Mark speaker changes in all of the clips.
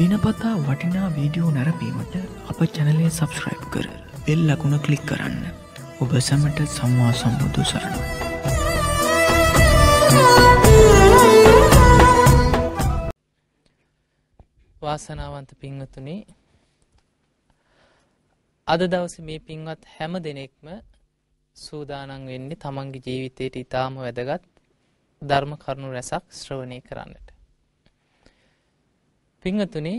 Speaker 1: දිනපතා වටිනා වීඩියෝ නැරපීමට අප චැනලේ සබස්ක්‍රයිබ් කර වෙල් ලකුණ කලික් කරන්න ඔබ සැමට සම්වා සම්බුදු සරණ. වාසනාවන්ත පින්වතුනි අද දවස මේ පින්වත් හැම දෙනෙක්ම සූදානන් වෙන්නේ තමන්ගේ ජීවිතයට ඉතාම වැදගත් ධර්ම කරුණු රැසක් ශ්‍රවණය කරන්නට. පිංහතුනේ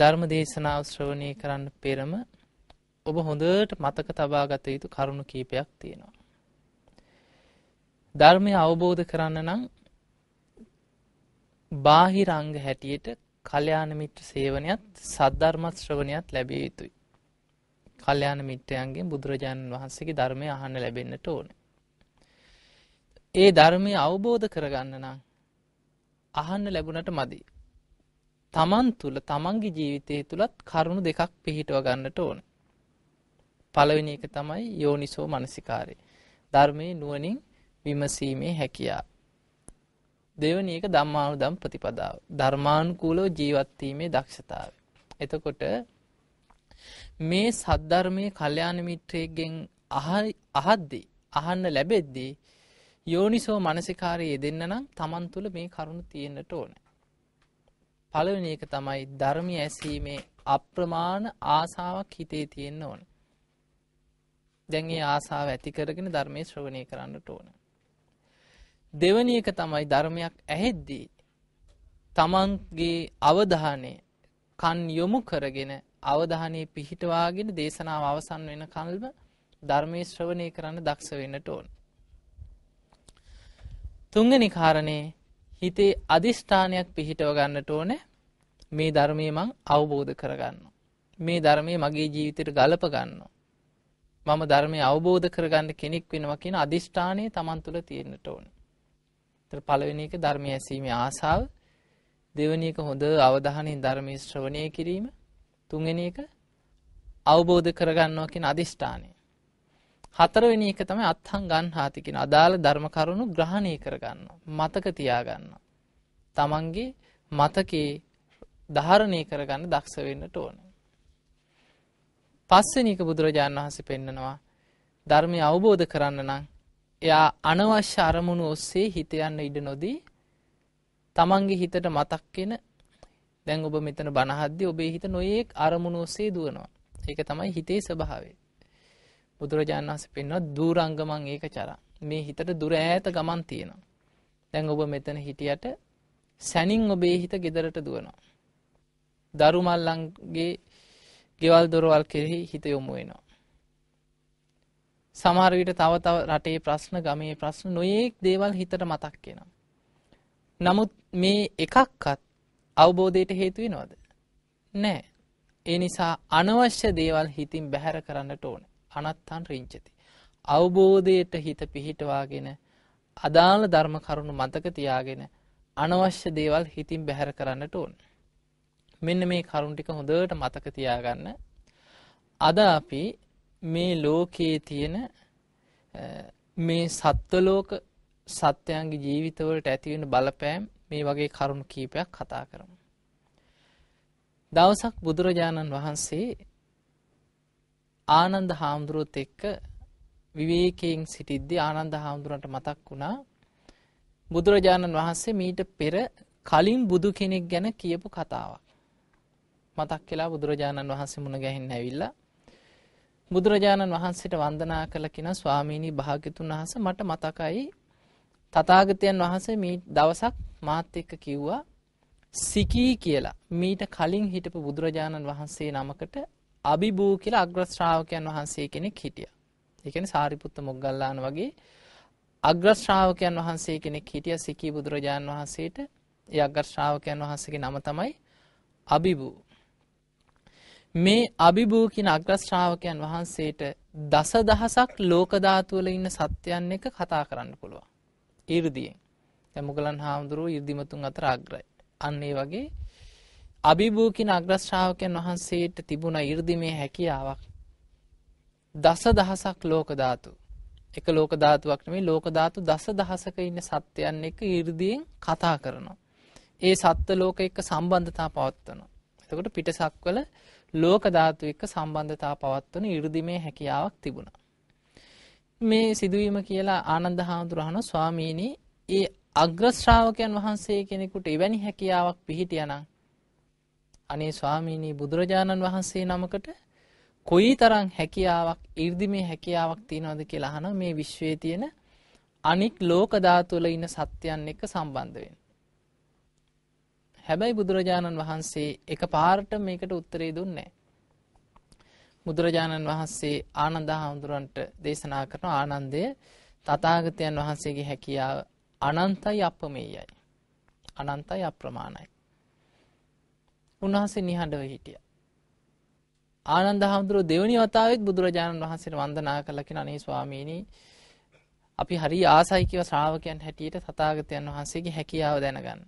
Speaker 1: ධර්ම දේශනාව ශ්‍රවණය කරන්න පෙරම ඔබ හොඳට මතක තබාගත යුතු කරුණු කීපයක් තියෙනවා. ධර්මය අවබෝධ කරන්න නම් බාහිර අංග හැටියට කල්යාණ මිත්‍ර සේවනයත් සද්ධර්මත් ශ්‍රවණයත් ලැබිය යුතුයි. කල්යාණ මිත්‍රයන්ගෙන් බුදුරජාණන් වහන්සේගේ ධර්මය අහන්න ලැබෙන්නට ඕන. ඒ ධර්මය අවබෝධ කරගන්න නම් අහන්න ලැබුණට මදි. තමන් තුළ තමන්ගේ ජීවිතය තුළත් කරුණු දෙකක් පිහිටව ගන්නට ඕන. පළවෙනි එක තමයි යෝනිසෝ මනසිකාරය. ධර්මයේ නුවණින් විමසීමේ හැකියා. දෙවනි එක ධම්මානුදම් ප්‍රතිපදාව. ධර්මානුකූලව ජීවත් වීමේ දක්ෂතාවය. එතකොට මේ සද්ධර්මයේ කල්යාණ මිත්‍රයෙක්ගෙන් අහද්දී අහන්න ලැබෙද්දී යෝනිසෝ මනසිකාරය යෙදෙන්න නම් තමන් තුළ මේ කරුණ තියෙන්නට ඕනේ. පළවෙනි එක තමයි ධර්මය ඇසීමේ අප්‍රමාණ ආසාවක් හිතේ තියෙන්න ඕන. දැන් ඒ ආසාව ඇති කරගෙන ධර්මයේ ශ්‍රවණය කරන්නට ඕන. දෙවැනි එක තමයි ධර්මයක් ඇහෙද්දී තමන්ගේ අවධානය කන් යොමු කරගෙන අවධානයේ පිහිටවාගෙන දේශනාව අවසන් වෙන කල්ම ධර්මයේ ශ්‍රවණය කරන්න දක්ෂ වෙන්නට ඕන. තුන්වෙනි කාරණේ හිතේ අධිෂ්ඨානයක් පිහිටව ගන්නට ඕනේ මේ ධර්මය මං අවබෝධ කරගන්න. මේ ධර්මය මගේ ජීවිතයට ගලප ගන්න. මම ධර්මය අවබෝධ කරගන්න කෙනෙක් වෙනවා කියන අධිෂ්ඨානය තමන් තුළ තියෙන්න්නට ඕන. තර පළවෙනි එක ධර්මය ඇසීමේ ආසාාව දෙවනි එක හොඳ අවධානයෙන් ධර්මය ශ්‍රවණය කිරීම තුන්ගෙන එක අවබෝධ කරගන්නවා කියෙන අධිෂ්ඨානය හතරවෙනි එක තමයි අත්හං ගන්හාති කියන අදාළ ධර්ම කරුණු ග්‍රහණය කරගන්න මතක තියාගන්න තමන්ගේ මතකේ ධාරණය කරගන්න දක්ෂ වෙන්නට ඕන පස්සෙනික බුදුරජාණන් වහන්සේ පෙන්නනවා ධර්මය අවබෝධ කරන්න නම් එයා අනවශ්‍ය අරමුණු ඔස්සේ හිත යන්න ඉඩ නොදී තමන්ගේ හිතට මතක්කෙන දැන් ඔබ මෙතන බනහද්දි ඔබේ හිත නොයෙක් අරමුණු ඔස්සේ දුවනවා ඒක තමයි හිතේ ස්වභාවය බුදුරජාණන් වහස පෙන්වා දූරංගමං ඒක චරා මේ හිතට දුර ඈත ගමන් තියෙනවා. දැන් ඔබ මෙතන හිටියට සැනින් ඔබේ හිත ගෙදරට දුවනවා. දරුමල්ලන්ගේ ගෙවල් දොරවල් කෙරෙහි හිත යොමු වෙනවා. සමහරවිට තව තව රටේ ප්‍රශ්න ගමේ ප්‍රශ්න නොයෙක් දේවල් හිතට මතක් කෙනවා. නමුත් මේ එකක්කත් අවබෝධයට හේතු වෙනවද? නෑ. ඒ නිසා අනවශ්‍ය දේවල් හිතින් බැහැර කරන්නට ඕනේ. අනත්තන් රිංචති. අවබෝධයට හිත පිහිටවාගෙන අදාළ ධර්ම කරුණු මතක තියාගෙන අනවශ්‍ය දේවල් හිතින් බැහැර කරන්නට ඕන. මෙන්න මේ කරුණටික හොඳට මතක තියාගන්න. අද අපි මේ ලෝකයේ තියෙන මේ සත්වලෝක සත්‍යයන්ගේ ජීවිතවලට ඇතිවෙන බලපෑම් මේ වගේ කරුණු කීපයක් කතා කරමු. දවසක් බුදුරජාණන් වහන්සේ ආනන්ද හාමුදුරුවොත් එක්ක විවේකයෙන් සිටිද්දි ආනන්ද හාමුදුරන්ට මතක් වුණා බුදුරජාණන් වහන්සේ මීට පෙර කලින් බුදු කෙනෙක් ගැන කියපු කතාවක්. මතක් කියලා බුදුරජාණන් වහන්සේ මුණ ගැහෙන්න ඇවිල්ලා බුදුරජාණන් වහන්සේට වන්දනා කළ කෙනා ස්වාමීනි භාග්‍යතුන් වහන්සේ මට මතකයි තථාගතයන් වහන්සේ මේ දවසක් මාත් එක්ක කිව්වා සිකී කියලා මීට කලින් හිටපු බුදුරජාණන් වහන්සේ නමකට අභිභූ කියලා අග්‍රශ්‍රාවකයන් වහන්සේ කෙනෙක් හිටිය. එකන සාරිපුත්ත මොග්ගල්ලාන වගේ අග්‍රශ්‍රාවකයන් වහන්සේ කෙනෙක් හිටිය සිකී බුදුරජාණන් වහන්සේට ඒ අග්‍රශ්‍රාවකයන් වහන්සේගේ නම තමයි අභිභූ. මේ අභිභූ කියන අග්‍රශ්‍රාවකයන් වහන්සේට දස දහසක් ලෝකධාතුවල ඉන්න සත්‍යයන් එක කතා කරන්න පුළුවන්. ඉර්දියෙන්. තැමුගලන් හාමුදුරුව ඉර්දිමතුන් අතර අග්‍රයි. අන්නේ වගේ අභිභූකින අග්‍රශ්‍රාවකයන් වහන්සේට තිබුණ ඉර්දිමේ හැකියාවක්. දස දහසක් ලෝකධාතු එක ලෝකධාතුවක්න මේ ලෝකධාතු දස දහසක ඉන්න සත්‍යයන් එක ඉර්දියෙන් කතා කරනවා. ඒ සත්ව ලෝක එක්ක සම්බන්ධතා පවත්වනවා. එතකොට පිටසක්වල ලෝකධාතු එක්ක සම්බන්ධතා පවත්වන ඉර්දිමේ හැකියාවක් තිබුණ. මේ සිදුවීම කියලා ආනන්ද හාමුදුරහන ස්වාමීණී ඒ අග්‍රශ්‍රාවකයන් වහන්සේ කෙනෙකුට එවැනි හැකියාවක් පිහිටියනම් අනේ ස්වාමීනී බුදුරජාණන් වහන්සේ නමකට කොයි තරම් හැකියාවක් 이르දිමේ හැකියාවක් තියනවද කියලා අහන මේ විශ්වයේ තියෙන අනික් ලෝක ධාතු වල ඉන්න සත්‍යයන් එක්ක සම්බන්ධ වෙන්න. හැබැයි බුදුරජාණන් වහන්සේ එකපාරට මේකට උත්තරේ දුන්නේ බුදුරජාණන් වහන්සේ ආනන්ද හඳුරන්ට දේශනා කරන ආනන්දය තථාගතයන් වහන්සේගේ හැකියාව අනන්තයි අපමෙයයි. අනන්තයි අප්‍රමාණයි. උන්වහන්සේ නිහඬව හිටිය. ආනන්ද හාමුදුරුව දෙවනි වතාවත් බුදුරජාණන් වහන්සේට වන්දනා කලකින අනේ ස්වාමීණී අපි හරි ආසයිකව ශ්‍රාවකයන් හැටියට තතාගතයන් වහන්සේගේ හැකියාව දැනගන්න.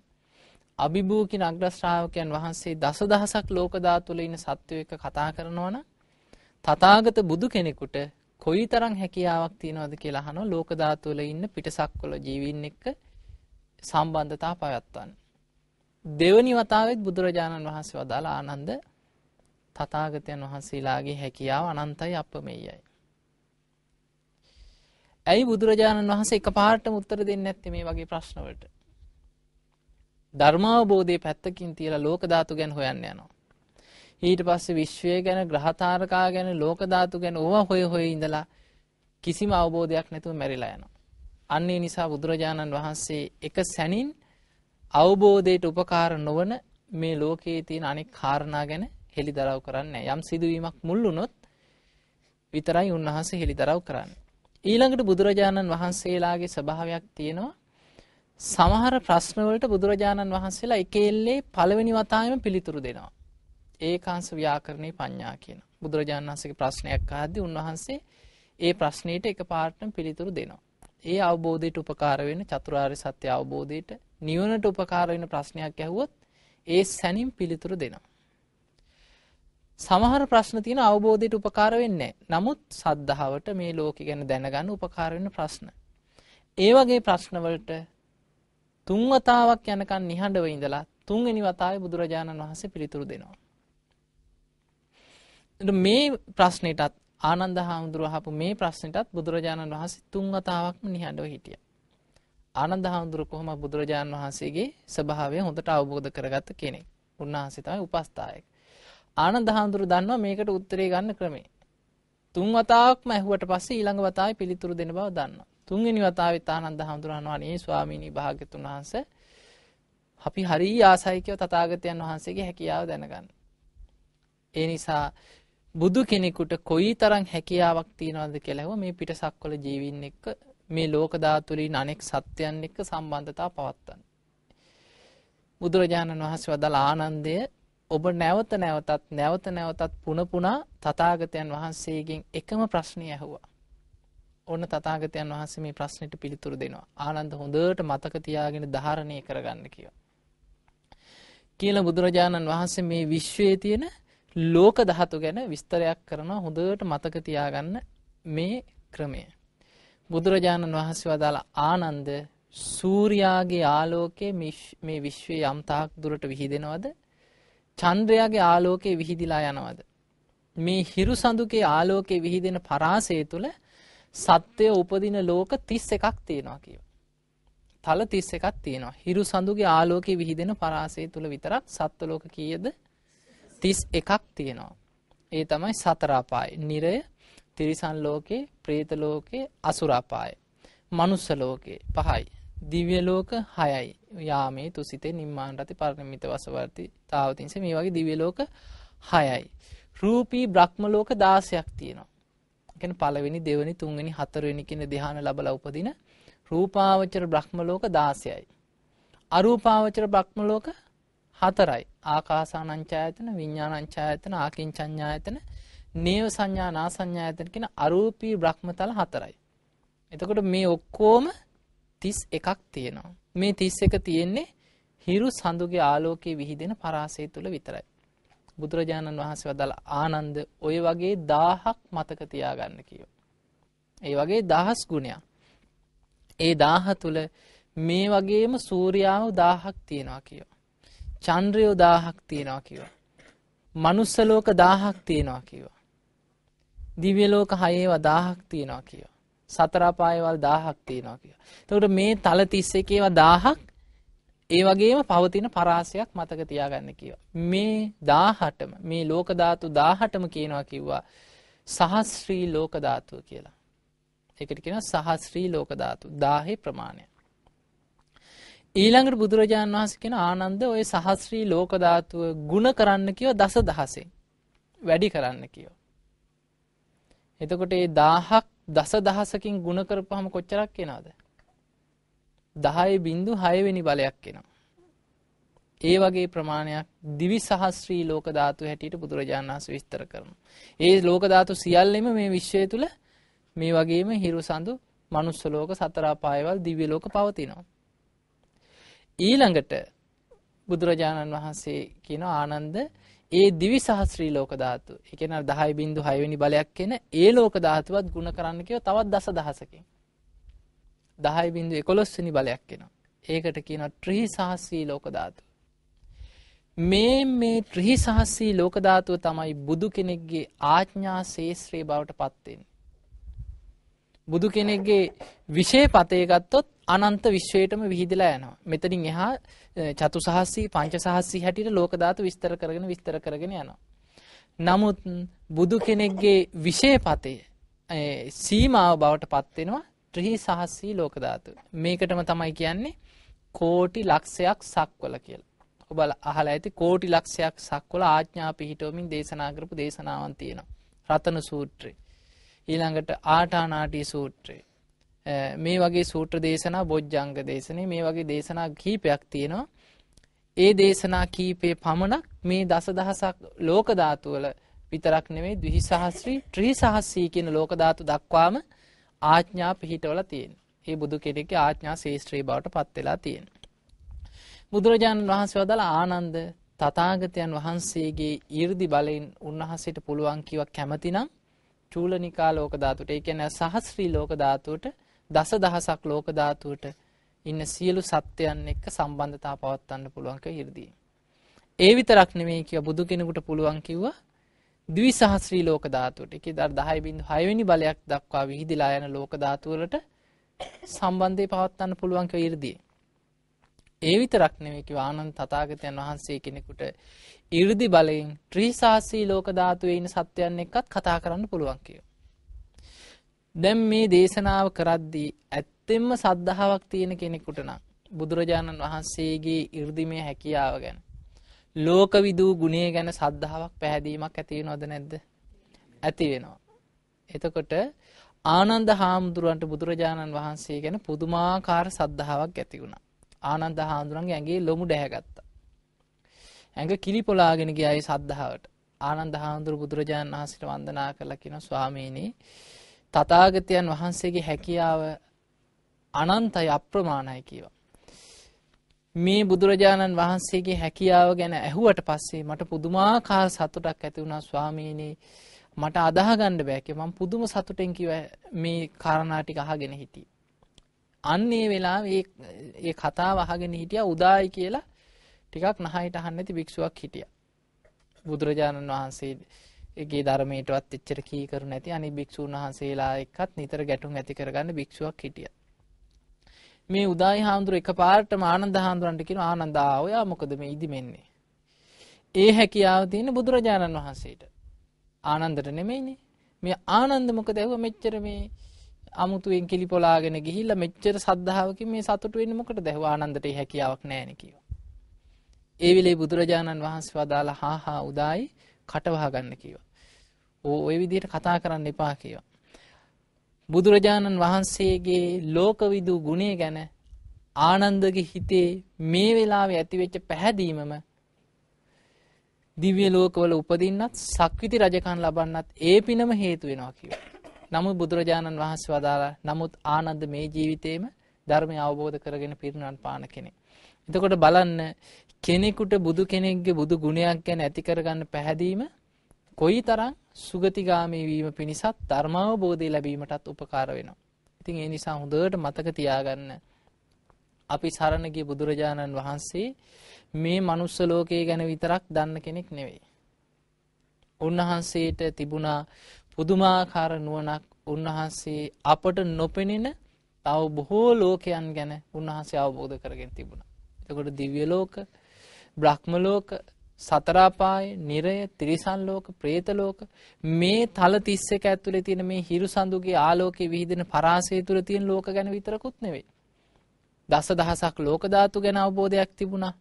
Speaker 1: අභිභූකින අග්‍රශ්‍රාවකයන් වහන්සේ දස දහසක් ලෝකදා තුළ ඉන්න සත්වය එක කතා කරනවන තතාගත බුදු කෙනෙකුට කොයි තරං හැකියාවක් තියෙනවද කියලා හනෝ ලෝකදා තුළ ඉන්න පිටසක්කොල ජීවින් එක්ක සම්බන්ධතා පවත්වන්න. දෙවනි වතාවෙත් බුදුරජාණන් වහන්සේ වදාලා ආනන්ද තථාගතයන් වහන්සේලාගේ හැකියාව අනන්තයි අපමෙයයි. ඇයි බුදුරජාණන් වහන්සේ එකපාරටම උත්තර දෙන්නේ නැත්තේ මේ වගේ ප්‍රශ්නවලට? ධර්මාවබෝධයේ පැත්තකින් තියලා ලෝක ධාතු ගැන හොයන්න යනවා. ඊට පස්සේ විශ්වය ගැන ග්‍රහතාරකා ගැන ලෝක ධාතු ගැන ඕවා හොය හොය ඉඳලා කිසිම අවබෝධයක් නැතුව මැරිලා යනවා. අන්නේ නිසා බුදුරජාණන් වහන්සේ එක සැනින් අවබෝධයට උපකාර නොවන මේ ලෝකයේ තියෙන අනෙක් කාරණා ගැන හෙළි දරව් කරන්න යම් සිදුවීමක් මුල්ලුනොත් විතරයි උන්වහන්සේ හෙළි දරව් කරන්න. ඊළඟට බුදුරජාණන් වහන්සේලාගේ ස්වභාවයක් තියෙනවා සමහර ප්‍රශ්නවලට බුදුරජාණන් වහන්සේලා එකෙල්ලේ පළවෙනි වතාවෙම පිළිතුරු දෙනවා. ඒකාංශ ව්‍යාකරණේ පඤ්ඤා කියන. බුදුරජාණන් වහන්සේගේ ප්‍රශ්නයක් ආද්දී උන්වහන්සේ ඒ ප්‍රශ්නෙට එකපාරටම පිළිතුරු දෙනවා. ඒ අවබෝධයට උපකාර වෙන චතුරාර්ය සත්‍ය අවබෝධයට නිවනට උපකාර වෙන ප්‍රශ්නයක් ඇහුවොත් ඒ සැනින් පිළිතුරු දෙනවා. සමහර ප්‍රශ්න තියෙන අවබෝධයට උපකාර වෙන්නේ නමුත් සද්ධාවට මේ ලෝකෙ ගැන දැනගන්න උපකාර වෙන ප්‍රශ්න. ඒ වගේ ප්‍රශ්නවලට තුන් වතාවක් යනකන් නිහඬව ඉඳලා තුන්වෙනි වතාවේ බුදුරජාණන් වහන්සේ පිළිතුරු දෙනවා. මේ ප්‍රශ්නෙටත් ආනන්ද හාමුදුරුවහපු මේ ප්‍රශ්නටත් බුදුරජාණන් වහන්සේ තුන් වතාවක්ම නිහඬව හිටිය. ආනන්ද හාමුදුරු කොහොම බුදුරජාණන් වහන්සේගේ ස්භාවය හොඳට අවබෝධ කරගත්ත කෙනෙක් උන්වහන්සේ තමයි උපස්ථායක. ආනන්ද හාමුදුරු දන්නවා මේකට උත්තරේ ගන්න ක්‍රමේ. තුන් වතාවක්ම ඇහුවට පස්සේ ඊළඟ වතාවේ පිළිතුරු දෙන බව දන්නවා. තුන්වෙනි වතාවෙත් ආනන්ද හඳුරනවා අනේ ස්වාමීනි භාග්‍යතුන් වහන්සේ අපි හරි ආසයි කියව තථාගතයන් වහන්සේගේ හැකියාව දැනගන්න. ඒ නිසා බුදු කෙනෙකුට කොයි තරම් හැකියාවක් තියෙනවද කියලා මේ පිටසක්වල ජීවීන් එක්ක මේ ලෝක ධාතුලින් අනෙක් සත්‍යයන් එක්ක සම්බන්ධතාව පවත්වන්න. බුදුරජාණන් වහන්සේ වදාළ ආනන්දය ඔබ නැවත නැවතත් නැවත නැවතත් පුනපුනා තථාගතයන් වහන්සේගෙන් එකම ප්‍රශ්නය ඇහුවා. ඔන්න තථාගතයන් වහන්සේ මේ ප්‍රශ්නෙට පිළිතුරු දෙනවා. ආනන්ද හොඳට මතක තියාගෙන ධාරණය කරගන්න කියලා. කියලා බුදුරජාණන් වහන්සේ මේ විශ්වයේ තියෙන ලෝක දහතු ගැන විස්තරයක් කරනවා හොඳට මතක තියාගන්න මේ ක්‍රමය. බුදුරජාණන් වහන්සේ වදාළ ආනන්ද සූර්යාගේ ආලෝකයේ මේ විශ්වයේ යම්තාක් දුරට විහිදෙනවද? චන්ද්‍රයාගේ ආලෝකයේ විහිදිලා යනවද? මේ හිරු සඳුකේ ආලෝකයේ විහිදෙන පරාසය තුළ සත්‍යය උපදින ලෝක 31ක් තියෙනවා කියව. තල 31ක් තියෙනවා. හිරු සඳුගේ ආලෝකයේ විහිදෙන පරාසය තුළ විතරක් සත්ත්ව ලෝක කීයද? තිස් එකක් තියෙනවා. ඒ තමයි සතරාපාය නිරය තිරිසන් ලෝකේ ප්‍රේතලෝකේ අසුරාපාය. මනුස්සලෝකේ පහයි. දිව්‍යලෝක හයයි යාමේ තුසිතේ නිම්මාන් රති පරණමිත වසවර්ති තාවතින්ස මේ වගේ දිව්‍යලෝක හයයි. රූපී බ්‍රහ්මලෝක දාසයක් තියෙනවා. එකන පළවෙනි දෙවනි තුන්වෙනි හතරවෙනි කියන දෙහාන ලබලා උපදින රූපාවචර බ්‍රහ්මලෝක දාසයයි. අරූපාවචර බ්‍රහ්මලෝක හතරයි ආකාසානංචායතන විඤ්ඥානංචායතන ආකින්චඥායතන නේව සංඥා නා සංඥායතන කෙන අරූපී බ්‍රහ්මතල හතරයි. එතකොට මේ ඔක්කෝම තිස් එකක් තියෙනවා. මේ තිස් එක තියෙන්නේ හිරු සඳුගේ ආලෝකයේ විහිදෙන පරාසේ තුළ විතරයි. බුදුරජාණන් වහන්සේ වදල ආනන්ද ඔය වගේ දාහක් මතක තියාගන්න කියෝ. ඒ වගේ දහස් ගුණයක්. ඒ දාහ තුළ මේ වගේම සූරයාාව දාහක් තියෙනවා කියෝ. චන්ද්‍රයෝ දාහක් තියෙනවා කිව. මනුස්සලෝක දාහක් තියෙනවා කිව. දිවලෝක හයේවා දාහක් තියෙනවා කියෝ. සතරාපායවල් දාහක් තියෙනවා කිය. තකට මේ තල තිස්ස එකේවා දාහක් ඒ වගේම පවතින පරාසයක් මතක තියාගන්න කියව. මේ දාහටම මේ ලෝකධාතු දාහටම කියනවා කිව්වා සහස්ශ්‍රී ලෝකධාතුව කියලා. එකට කියෙන සහස්ශ්‍රී ලෝකධාතු දාහේ ප්‍රමාණයක්. ඊළඟට බුදුරජාණන් වහන්සේ කෙන ආනන්ද ඔය සහස්්‍රී ලෝකධාතුව ගුණ කරන්න කියෝ දස දහසේ වැඩි කරන්න කියෝ. එතකොට ඒ දාහක් දස දහසකින් ගුණ කරපහම කොච්චරක් කෙනවාද. දහය බින්දු හයවෙනි බලයක් කෙනවා. ඒ වගේ ප්‍රමාණයක් දිවි සහස්්‍රී ලෝකධාතු හැටියට බුදුරජාණන් වහස විස්තර කරනු. ඒ ලෝකධාතු සියල්ලෙම මේ විශ්වය තුළ මේ වගේම හිරු සඳු මනුස්සලෝක සතරාපායවල් දිවිලෝක පවතිනවා. ඊළඟට බුදුරජාණන් වහන්සේ කියන ආනන්ද ඒ දිවි සහස්්‍රී ලෝක ධාතු එකන දහයි බින්දු හයවෙනි බලයක් කියෙන ඒ ලෝක ධාතුවත් ගුණ කරන්න කියව තවත් දස දහසකින් දහයි බින්දු එකොලොස්වනි බලයක් කෙන ඒකට කියන ට්‍රහි සහස්සී ලෝක ධාතු මේ මේ ට්‍රහි සහස්සී ලෝකධාතුව තමයි බුදු කෙනෙක්ගේ ආච්ඥා සේශ්‍රී බවට පත්තෙන් බුදු කෙනෙක්ගේ විෂය පතයගත්තොත් අනන්ත විශ්වයටම විහිදලා යනවා. මෙතනින් එහා චතු සහස්සී පංච සහස්සී හැටියට ලෝකධාතු විස්තර කරගෙන විස්තර කරගෙන යනවා. නමුත් බුදු කෙනෙක්ගේ විශේෂපතය සීමාව බවට පත්වෙනවා ත්‍රි සහස්සී ලෝකධාතු. මේකටම තමයි කියන්නේ කෝටි ලක්ෂයක් සක්වල කියලා. ඔබල අහලා ඇති කෝටි ලක්ෂයක් සක්වල ආඥා පිහිටෝමින් දේශනා කරපු දේශනාවන් තියෙනවා. රතන සූත්‍රය. ඊළඟට ආටානාටී සූත්‍රය. මේ වගේ සූත්‍ර දේශනා බොජ්ජංග දේශනේ මේ වගේ දේශනා කීපයක් තියෙනවා. ඒ දේශනා කීපේ පමණක් මේ දසදහසක් ලෝකධාතුවල විතරක් නෙමේ දවිසාහස්්‍රී ත්‍රී සහස්සී කියන ලෝකධාතු දක්වාම ආඥා පිහිටවල තියෙන්. ඒ බුදු කෙනෙක ආඥා ශේෂත්‍රී බවට පත්වෙලා තියෙන්. බුදුරජාණන් වහන්සේ වදල ආනන්ද තතාගතයන් වහන්සේගේ ඉර්දි බලයෙන් උන්වහන්සේට පුළුවන්කිවක් කැමතිනම් චූලනිකා ලෝකධාතුට ඒ කියන සහස්්‍රී ලෝකධාතුවට දස දහසක් ලෝක ධාතුවට ඉන්න සියලු සත්‍යයන් එක්ක සම්බන්ධතා පවත්වන්න පුළුවන්ක හිරදී. ඒ විතරක් නෙමෙයි කිය බුදු කෙනෙකුට පුළුවන් කිව්වා ද්විසහස්‍රී ලෝක ධාතුවට. ඒකේ දර 10.6 වෙනි බලයක් දක්වා විහිදලා යන ලෝක ධාතුවලට සම්බන්ධය පවත්වන්න පුළුවන් කිය ඉර්දී. ඒ විතරක් නෙමෙයි කිව්වා ආනන්ද තථාගතයන් වහන්සේ කෙනෙකුට ඉර්දි බලයෙන් ත්‍රිසහස්‍රී ලෝක ධාතුවේ ඉන්න සත්‍යයන් එක්කත් කතා කරන්න පුළුවන් කිය. දැන් මේ දේශනාව කරද්දී ඇත්තෙන්ම සද්ධාවක් තියෙන කෙනෙකුට නම් බුදුරජාණන් වහන්සේගේ ඉර්දිමය හැකියාව ගැන ලෝක විදූ ගුණේ ගැන සද්ධාවක් පැහැදීමක් ඇති නොද නැද්ද ඇති වෙනවා. එතකොට ආනන්ද හාමුදුරුවන්ට බුදුරජාණන් වහන්සේ ගැන පුදුමාකාර සද්ධාවක් ඇති වුණා. ආනන්ද හාමුදුරන්ගේ ඇගේ ලොමු ඩැහැගත්තා. ඇඟ කිලි පොලාගෙන ගියයි සද්ධාවට ආනන්ද හාමුදුරු බුදුරජාණන් වහන්සේට වන්දනා කළා කියන ස්වාමීනි තථාගතයන් වහන්සේගේ හැකියාව අනන්තයි අප්‍රමාණයි කියවා. මේ බුදුරජාණන් වහන්සේගේ හැකියාව ගැන ඇහුවට පස්සේ මට පුදුමාකාර සතුටක් ඇති වුණා ස්වාමීනි මට අදාහගන්න බෑකේ මම පුදුම සතුටෙන් කිව මේ කාරණා ටික අහගෙන හිටියේ. අන්න ඒ වෙලාවේ ඒ කතාව අහගෙන හිටියා උදායි කියලා ටිකක් නහයට අහන්න ඇති භික්ෂුවක් හිටියා. බුදුරජාණන් වහන්සේ ඒගේ ධර්මයටවත් එච්චර කී කරු නැති අනි භික්ෂූන් වහන්සේලා එක්කත් නිතර ගැටුම් ඇති කරගන්න භික්ෂුවක් හිටිය. මේ උදායි හාමුදුර එක පාට ආනන්ද හාමුදුරන්ටකින ආනන්දා ඔයා මොකද මේ ඉදි මෙන්නේ. ඒ හැකියාව තියෙන බුදුරජාණන් වහන්සේට ආනන්දට නෙමෙයිනේ මේ ආනන්ද මොකද ඇව මෙච්චර මේ අමුතුවෙන් කිලි පොලාගෙන ගිහිල්ල මෙච්චර සද්ධාවක මේ සතුටුවෙන් මොකට දැහව ආනන්දට හැකියාවක් නෑනකව. ඒවිලේ බුදුරජාණන් වහන්සේ වදාලා හා හා උදායි කටවහගන්න කියව. ඔය විදිහට කතා කරන්න එපා කියවා. බුදුරජාණන් වහන්සේගේ ලෝකවිදූ ගුණේ ගැන ආනන්දගේ හිතේ මේ වෙලාවේ ඇතිවෙච්ච පැහැදීමම දිව්‍ය ලෝකවල උපදින්නත් සක්විති රජකන් ලබන්නත් ඒ පිනම හේතු වෙනවා කිව්ව. නමුත් බුදුරජාණන් වහන්සේ වදාලා නමුත් ආනන්ද මේ ජීවිතේම ධර්මය අවබෝධ කරගෙන පිරිනවන් පාන කෙනෙක්. එතකොට බලන්න කෙනෙකුට බුදු කෙනෙක්ගේ බුදු ගුණයක් ගැන ඇති කරගන්න පැහැදීම කොයි තරම් සුගතිගාමී වීම පිණිසත් ධර්මාවබෝධය ලැබීමටත් උපකාර වෙනවා. ඉතින් ඒ නිසා හොඳට මතක තියාගන්න අපි සරණ ගිය බුදුරජාණන් වහන්සේ මේ මනුස්ස ලෝකයේ ගැන විතරක් දන්න කෙනෙක් නෙවෙයි. උන්වහන්සේට තිබුණා පුදුමාකාර නුවණක් උන්වහන්සේ අපට නොපෙනෙන තව බොහෝ ලෝකයන් ගැන උන්වහන්සේ අවබෝධ කරගෙන තිබුණා. එතකොට දිව්‍ය ලෝක, බ්‍රහ්ම ලෝක, සතරාපාය, නිරය, තිරිසන් ලෝක, പ്രേත ලෝක මේ තල 31 ඇතුලේ තියෙන මේ හිරුසඳුගේ ආලෝකයේ විහිදෙන පරාසය තුල තියෙන ලෝක ගැන විතරකුත් නෙවෙයි. දස දහසක් ලෝක ධාතු ගැන අවබෝධයක් තිබුණා.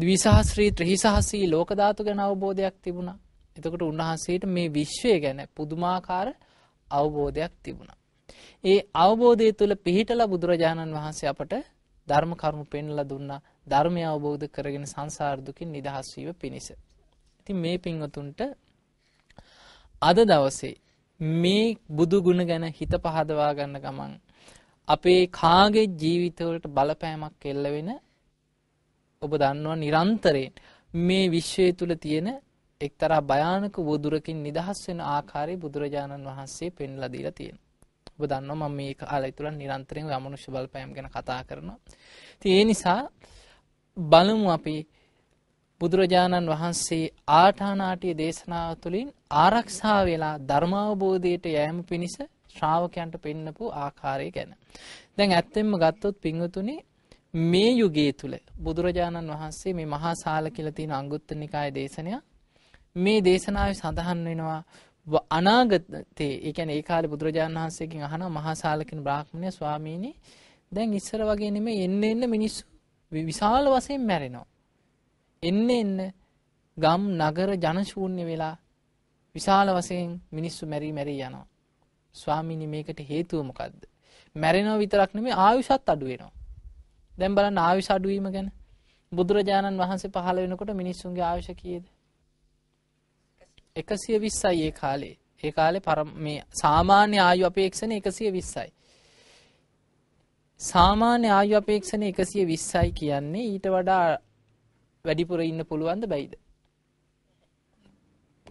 Speaker 1: ද්විසහස්‍රී ත්‍රිසහසී ලෝක ධාතු ගැන අවබෝධයක් තිබුණා. එතකොට උන්වහන්සේට මේ විශ්වය ගැන පුදුමාකාර අවබෝධයක් තිබුණා. ඒ අවබෝධය තුළ පිහිටලා බුදුරජාණන් වහන්සේ අපට ධර්ම කරුණු පෙන්ලා දුන්නා. ධර්මය අවබෝධ කරගෙන සංසාර දුකින් නිදහස් වීම පිණිස. ඉතින් මේ පින්වතුන්ට අද දවසේ මේ බුදු ගුණ ගැන හිත පහදවා ගන්න ගමන් අපේ කාගේ ජීවිතවලට බලපෑමක් එල්ල වෙන ඔබ දන්නවා නිරන්තරයෙන් මේ විශ්වය තුල තියෙන එක්තරා භයානක වදුරකින් නිදහස් වෙන ආකාරය බුදුරජාණන් වහන්සේ පෙන්ලා දීලා තියෙනවා. ඔබ දන්නවා මම මේ කාලය තුල නිරන්තරයෙන් යමනුෂ්‍ය බලපෑම් ගැන කතා කරනවා. ඉතින් ඒ නිසා බලමු අපි බුදුරජාණන් වහන්සේ ආටානාටිය දේශනාව තුළින් ආරක්ෂා වෙලා ධර්මාවබෝධයට යෑම පිණිස ශ්‍රාවකයන්ට පෙන්නපු ආකාරය ගැන. දැන් ඇත්තෙම ගත්තොත් පිංහතුනි මේ යුගයේ තුළ බුදුරජාණන් වහන්සේ මේ මහා සාල කියලතින අංගුත්ත නිකාය දේශනය මේ දේශනාව සඳහන් වෙනවා අනාගතේ එකන ඒකාල බුදුරජාණන් වහන්සේකින් අහන මහාසාලකින් බ්‍රාහ්මණය ස්වාමීණී දැන් ඉස්සර වගේ නෙමේ එන්න එන්න මිනිස්සු විශාල වශයෙන් මැරෙනවා. එන්න එන්න ගම් නගර ජනශූන්‍ය වෙලා විශාල වශයෙන් මිනිස්සු මැරී මැරී යනවා. ස්වාමිනි මේකට හේතුව මොකද්ද? මැරෙනව විතරක් නෙමෙයි ආයුෂත් අඩු වෙනවා. දැන් බලන්න ආයුෂ අඩු වීම ගැන බුදුරජාණන් වහන්සේ පහළ වෙනකොට මිනිස්සුන්ගේ ආයුෂ කීයද? 120යි ඒ කාලේ. ඒ කාලේ මේ සාමාන්‍ය ආයු අපේක්ෂණ 120යි. සාමාන්‍ය ආයු අපේක්ෂණ 120යි කියන්නේ ඊට වඩා වැඩිපුර ඉන්න පුළුවන්ද බැයිද?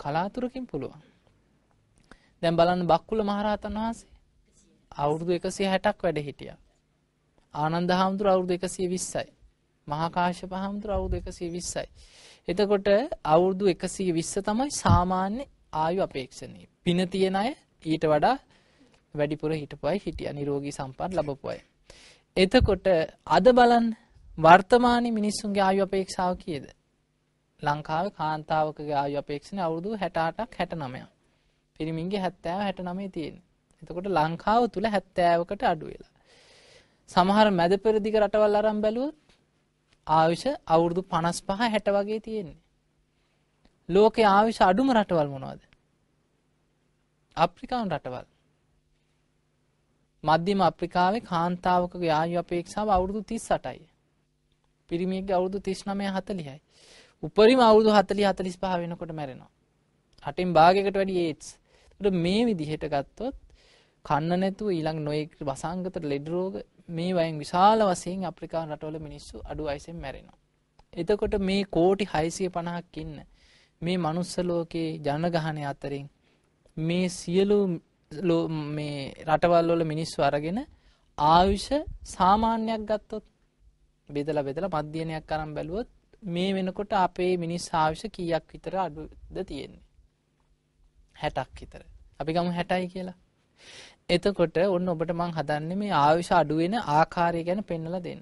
Speaker 1: කලාතුරකින් පුළුවන්. දැන් බලන්න බක්කුල මහරහතන් වහන්සේ අවුරුදු 160ක් වැඩ හිටියා. ආනන්ද හාමුදුරුවෝ අවුරුදු 120යි. මහා කාශ්‍යප හාමුදුරුවෝ අවුරුදු 120යි. එතකොට අවුරුදු 120 තමයි සාමාන්‍ය ආයු අපේක්ෂණය. පින තියෙන අය ඊට වඩා වැඩිපුර හිටපොයි හිටියා. නිරෝගී සම්පත් ලැබපොයි. එතකොට අද බලන් වර්තමාන මිනිස්සුන්ගේ ආයු අපේක්ෂාව කියද. ලංකාව කාන්තාවකගේ ආයු අපේක්ෂණ අවුරුදු හැටාටක් හැට නමය. පිරිමින්ගේ හැත්තෑව හැට නමේ තියෙන්. එතකොට ලංකාව තුළ හැත්තෑවකට අඩුවෙලා. සමහර මැද පෙරදිග රටවල් අරම් බැලුවත් ආවිෂ අවුරුදු පනස් පහ හැට වගේ තියෙන්නේ. ලෝකෙ ආවිෂ අඩුම රටවල් මොනවද. අප්‍රිකාන් රටවල් මධ්‍යම අප්‍රිකාවේ කාන්තාවක යායු අපේක්ෂාව අවුරුදු තිස් සටයි. පිරිමියගේ අවුරුදු තිශ්නමය හතලිහයි. උපරිම අවුරුදු හතලි හතලිස් පහ වෙනකොට මැරෙනවා. හටින් භාගකට වැඩි ඒත්ස් මේ විදිහට ගත්තොත් කන්න නැතුව ඊළඟ නොයෙක් වසංගත ලෙඩරෝග මේ වයින් විශාල වසයෙන් අප්‍රිකා රටවල මිනිස්සු අඩු අයිසෙන් මැරෙනවා. එතකොට මේ කෝටි හයිසිය පණහක් ඉන්න මේ මනුස්සලෝකයේ ජනගහනය අතරින් මේ සියලු මේ රටවල් වල මිනිස්සු අරගෙන ආයුෂ සාමාන්‍යයක් ගත්තොත් බෙදලා බෙදලා මධ්‍යනයක් අරන් බැලුවොත් මේ වෙනකොට අපේ මිනිස් ආයුෂ කීයක් විතර අඩුද තියෙන්නේ 60ක් විතර අපි ගමු 60යි කියලා එතකොට ඔන්න ඔබට මං හදන්නේ මේ ආයුෂ අඩු වෙන ආකාරය ගැන පෙන්වලා දෙන්න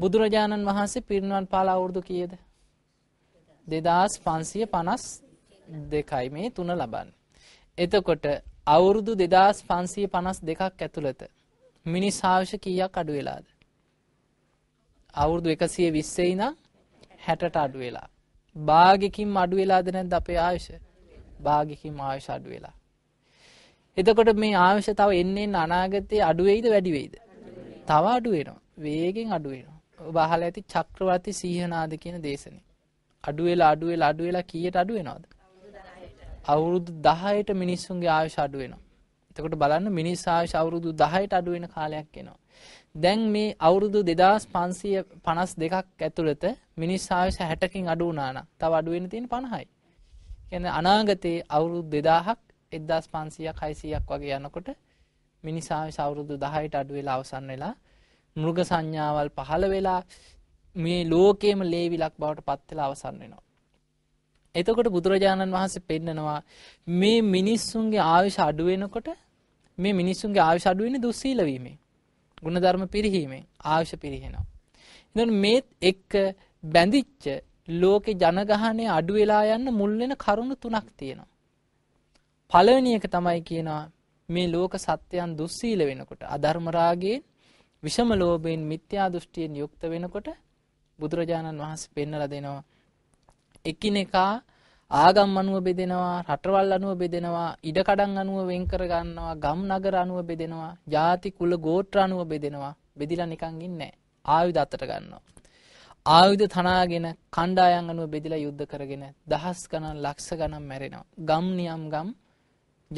Speaker 1: බුදුරජාණන් වහන්සේ පිරිනිවන් පාලා අවුරුදු කීයද 2552යි මේ තුන ලබන්නේ එතකොට අවුරුදු දෙදස් පන්සිය පනස් දෙකක් ඇතුළත මිනිස් ආවශ කීයක් අඩු වෙලාද. අවුරුදු එකසිය විස්සෙයින හැටට අඩු වෙලා. භාගකින් අඩු වෙලාද නැද අපේ ආයුෂ භාගකින් ආයුෂ අඩු වෙලා. එතකොට මේ ආවශ්‍ය තව එන්නේ අනාගතය අඩුවෙයිද වැඩිවෙයිද. තව අඩුවෙනවා වේගෙන් අඩුවෙනවා. බහල ඇති චක්‍රවති සීහනාද කියන දේශන. අඩුවෙලා අඩුවෙලා අඩුවෙලා කියට අඩුවෙනවාද. අවුරුදු දහයට මිනිස්සුන්ගේ ආයුෂ අඩුවෙනවා. එතකොට බලන්න මිනිස් ආයුෂ අවුරුදු දහයට අඩුවෙන කාලයක් එනවා. දැන් මේ අවුරුදු දෙදස් පන්සිය පනස් දෙකක් ඇතුළත මිනිස් ආයුෂ හැටකින් අඩුනාන තව අඩුවෙන තින් පණහයි. ගැන අනාගතයේ අවුරුදු දෙදාහක් එදදාස් පන්සියක් හයිසියක් වගේ යනකොට මිනිසාවිශ අවුරුදු දහයට අඩුවෙලා අවසන් වෙලා මෘග සංඥාවල් පහළ වෙලා මේ ලෝකේම ලේවිලක් බවට පත්වෙලා අවසන් වෙනවා. එතකොට බුදුරජාණන් වහන්සේ පෙන්නනවා මේ මිනිස්සුන්ගේ ආවිශ අඩුවෙනකොට මේ මිනිස්සුන්ගේ ආවිශ අඩුවෙන දුස්සීලවීමේ ගුණධර්ම පිරිහීමේ ආවිශ පිරිහෙනවා. ඉඳන් මේත් එක්ක බැඳිච්ච ලෝකෙ ජනගහනය අඩු වෙලා යන්න මුල්වෙන කරුණු තුනක් තියෙනවා. පළවෙනි එක තමයි කියනවා මේ ලෝක සත්‍යයන් දුස්සීල වෙනකොට අධර්මරාගයෙන් විෂම ලෝභයෙන් මිත්‍යා දෘෂ්ටියෙන් යුක්ත වෙනකොට බුදුරජාණන් වහන්සේ පෙන්වලා දෙනවා එකිනෙකා ආගම් අනුව බෙදෙනවා රටවල් අනුව බෙදෙනවා ඉඩකඩම් අනුව වෙන් කර ගන්නවා ගම් නගර අනුව බෙදෙනවා ಜಾති කුල ගෝත්‍ර අනුව බෙදෙනවා බෙදිලා නිකන් ඉන්නේ ආයුධ අතට ගන්නවා ආයුධ තනාගෙන කණ්ඩායම් අනුව බෙදලා යුද්ධ කරගෙන දහස් ගණන් ලක්ෂ ගණන් මැරෙනවා ගම් නියම් ගම්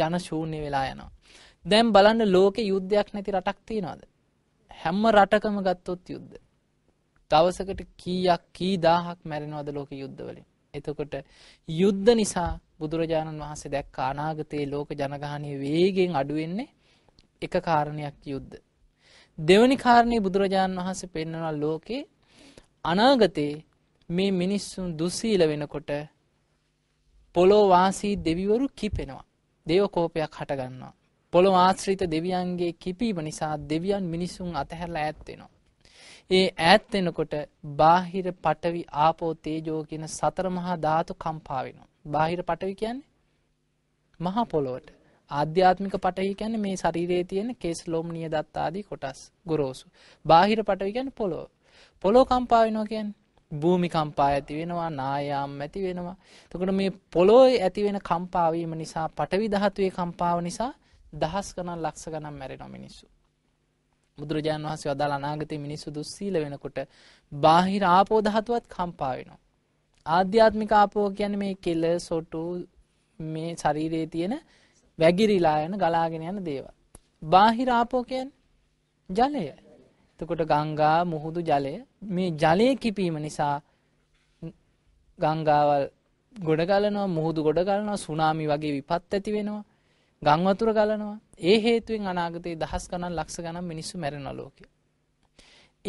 Speaker 1: ජන ශූන්‍ය වෙලා යනවා දැන් බලන්න ලෝකේ යුද්ධයක් නැති රටක් තියනවාද හැම රටකම ගත්තොත් යුද්ධ දවසකට කීයක් කී දහහක් මැරෙනවද ලෝක යුද්ධ වලින් එතකොට යුද්ධ නිසා බුදුරජාණන් වහන්සේ දැක්ක අනාගතයේ ලෝක ජනගහනය වේගෙන් අඩුවෙන්නේ එක කාරණයක් යුද්ධ. දෙවනි කාරණය බුදුරජාණන් වහන්සේ පෙන්නවා ලෝකේ අනාගතයේ මේ මිනිස්සුන් දුසීල වෙනකොට පොලෝවාසී දෙවිවරු කිපෙනවා. දේවකෝපයක් හටගන්නවා. පොළො ආශ්‍රිත දෙවියන්ගේ කිපීම නිසා දෙවියන් මිනිසුන් අතහැරලා ඇත්වෙනවා. ඒ ඈත් වෙනකොට බාහිර පටවි ආපෝ තේජෝ කියන සතර මහා ධාතු කම්පා වෙනවා. බාහිර පටවි කියන්නේ මහා පොළොවට. ආධ්‍යාත්මික පටවි කියන්නේ මේ ශරීරයේ තියෙන කේස් ලොම්නිය දත් ආදී කොටස් ගොරෝසු. බාහිර පටවි කියන්නේ පොළොව. පොළොව කම්පා වෙනවා කියන්නේ භූමි කම්පා ඇති වෙනවා නායාම් ඇති වෙනවා. එතකොට මේ පොළොවේ ඇති වෙන කම්පා වීම නිසා පටවි ධාතුවේ කම්පාව නිසා දහස් ගණන් ලක්ෂ ගණන් මැරෙනවා මිනිස්සු. බුදුරජාණන් වහන්සේ වදාළ අනාගතයේ මිනිස්සු දුස්සීල වෙනකොට බාහිර ආපෝධාතුවත් කම්පා වෙනවා. ආධ්‍යාත්මික ආපෝ කියන්නේ මේ කෙල, සොටු මේ ශරීරයේ තියෙන වැගිරිලා යන ගලාගෙන යන දේවල්. බාහිර ආපෝ කියන්නේ ජලය. එතකොට ගංගා, මුහුදු ජලය මේ ජලයේ කිපීම නිසා ගංගාවල් ගොඩ ගලනවා, මුහුදු ගොඩ ගලනවා, සුනාමි වගේ විපත් ඇති වෙනවා. ගංවතුර ගලනවා ඒ හේතුවෙන් අනාගතයේ දහස් ගණන් ලක්ෂ ගනම් මිනිස්සු මැරෙන ලෝක.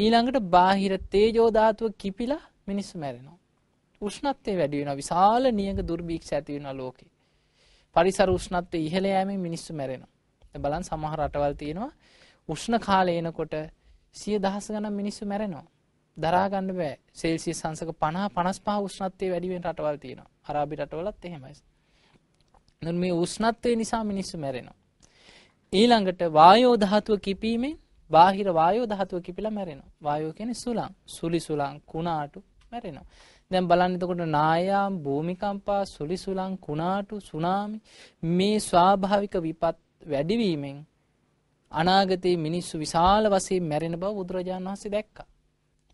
Speaker 1: ඊළඟට බාහිර තේජෝධාතුව කිපිලා මිනිස්සු මැරෙනවා. උෂ්ණත්තේ වැඩිවෙන විශාල නියක දුර්භීක්ෂ ඇතිවෙන ලෝකේ. පරිසර උෂ්ණත්තේ ඉහළ යෑමේ මිනිස්සු මැරෙනවා. බලන් සමහර රටවල් තියෙනවා උෂ්ණ කාලයනකොට සිය දහස ගනම් මිනිස්සු මැරෙනවා. දරාගන්න බෑ සෙල්සිය සංසක පනා පනස් පහ උෂ්ණත්තේ වැඩිුවෙන් රටවල් තියෙනවා අරාබි රටවලත් එහෙමයි. මේ උෂ්ණත්වය නිසා මිනිස්සු මැරෙනවා. ඊළඟට වායෝ දහතුව කිපීමෙන් බාහිර වායෝ දහතුව කිපිලා මැරෙනවා. වායෝ කියන්නේ සුලං, සුලි සුලං, කුණාටු මැරෙනවා. දැන් බලන්න එතකොට නායාම්, භූමිකම්පා, සුලි සුලං, කුණාටු, සුනාමි මේ ස්වාභාවික විපත් වැඩිවීමෙන් අනාගතයේ මිනිස්සු විශාල වශයෙන් මැරෙන බව බුදුරජාණන් වහන්සේ දැක්කා.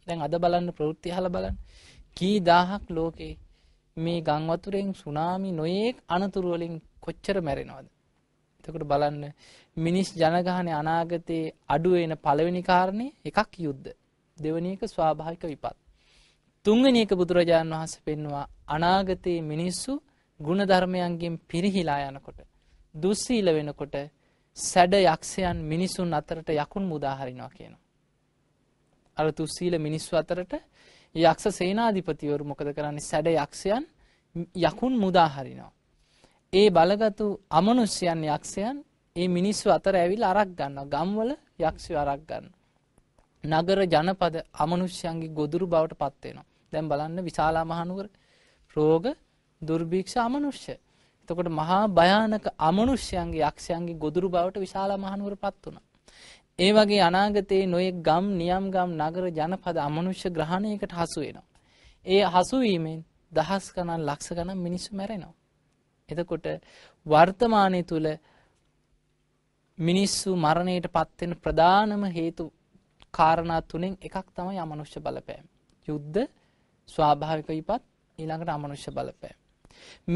Speaker 1: දැන් අද බලන්න ප්‍රවෘත්ති අහලා බලන්න. කී දහහක් ලෝකේ මේ ගංවතුරෙන් සුනාමි නොයෙක් අනතුරුවලින් කොච්චර මැරෙනවාද. එතකොට බලන්න මිනිස් ජනගහන අනාගතයේ අඩුවෙන පළවෙනි කාරණය එකක් යුද්ධ. දෙවනියක ස්වාභාවික විපත්. තුංගනියක බුදුරජාණන් වහන්ස පෙන්වා අනාගතයේ මිනිස්සු ගුණධර්මයන්ගෙන් පිරිහිලා යනකොට. දුස්සීල වෙනකොට සැඩ යක්ෂයන් මිනිසුන් අතරට යකුන් මුදාහරිනවා කියනවා. අර තුස්සීල මිනිස්සු අතරට යක්ෂ සේනාධිපතිවරු මොකද කරන්නේ සැඩ යක්ෂයන් යකුන් මුදාහරිනවා. ඒ බලගතු අමනුෂ්‍යයන් යක්ෂයන් ඒ මිනිස්සු අතර ඇවිල් අරක් ගන්න ගම්වල යක්ෂය අරක් ගන්න. නගර ජනපද අමනුෂ්‍යයන්ගේ ගොදුරු බවට පත්වෙනවා. දැන් බලන්න විශාලා මහනුවර රෝග දුර්භීක්ෂ අමනුෂ්‍ය. එතකොට මහා භයානක අමනුෂ්‍යයන්ගේ යක්ෂයන්ගේ ගොදුරු බවට විශාලා මහනුවර පත් වනා. ඒ වගේ අනාගතයේ නොයෙක් ගම් නියම් ගම් නගර ජනපද අමනුෂ්‍ය ග්‍රහණයකට හසු වෙනවා. ඒ හසුවීමෙන් දහස් ගණන් ලක්ෂ ගණන් මිනිස්සු මැරෙනවා. එතකොට වර්තමානය තුළ මිනිස්සු මරණයට පත්වෙන ප්‍රධානම හේතු කාරණා තුනෙන් එකක් තමයි අමනුෂ්‍ය බලපෑම්. යුද්ධ ස්වාභාවික විපත් ඊළඟට අමනුෂ්‍ය බලපෑම්.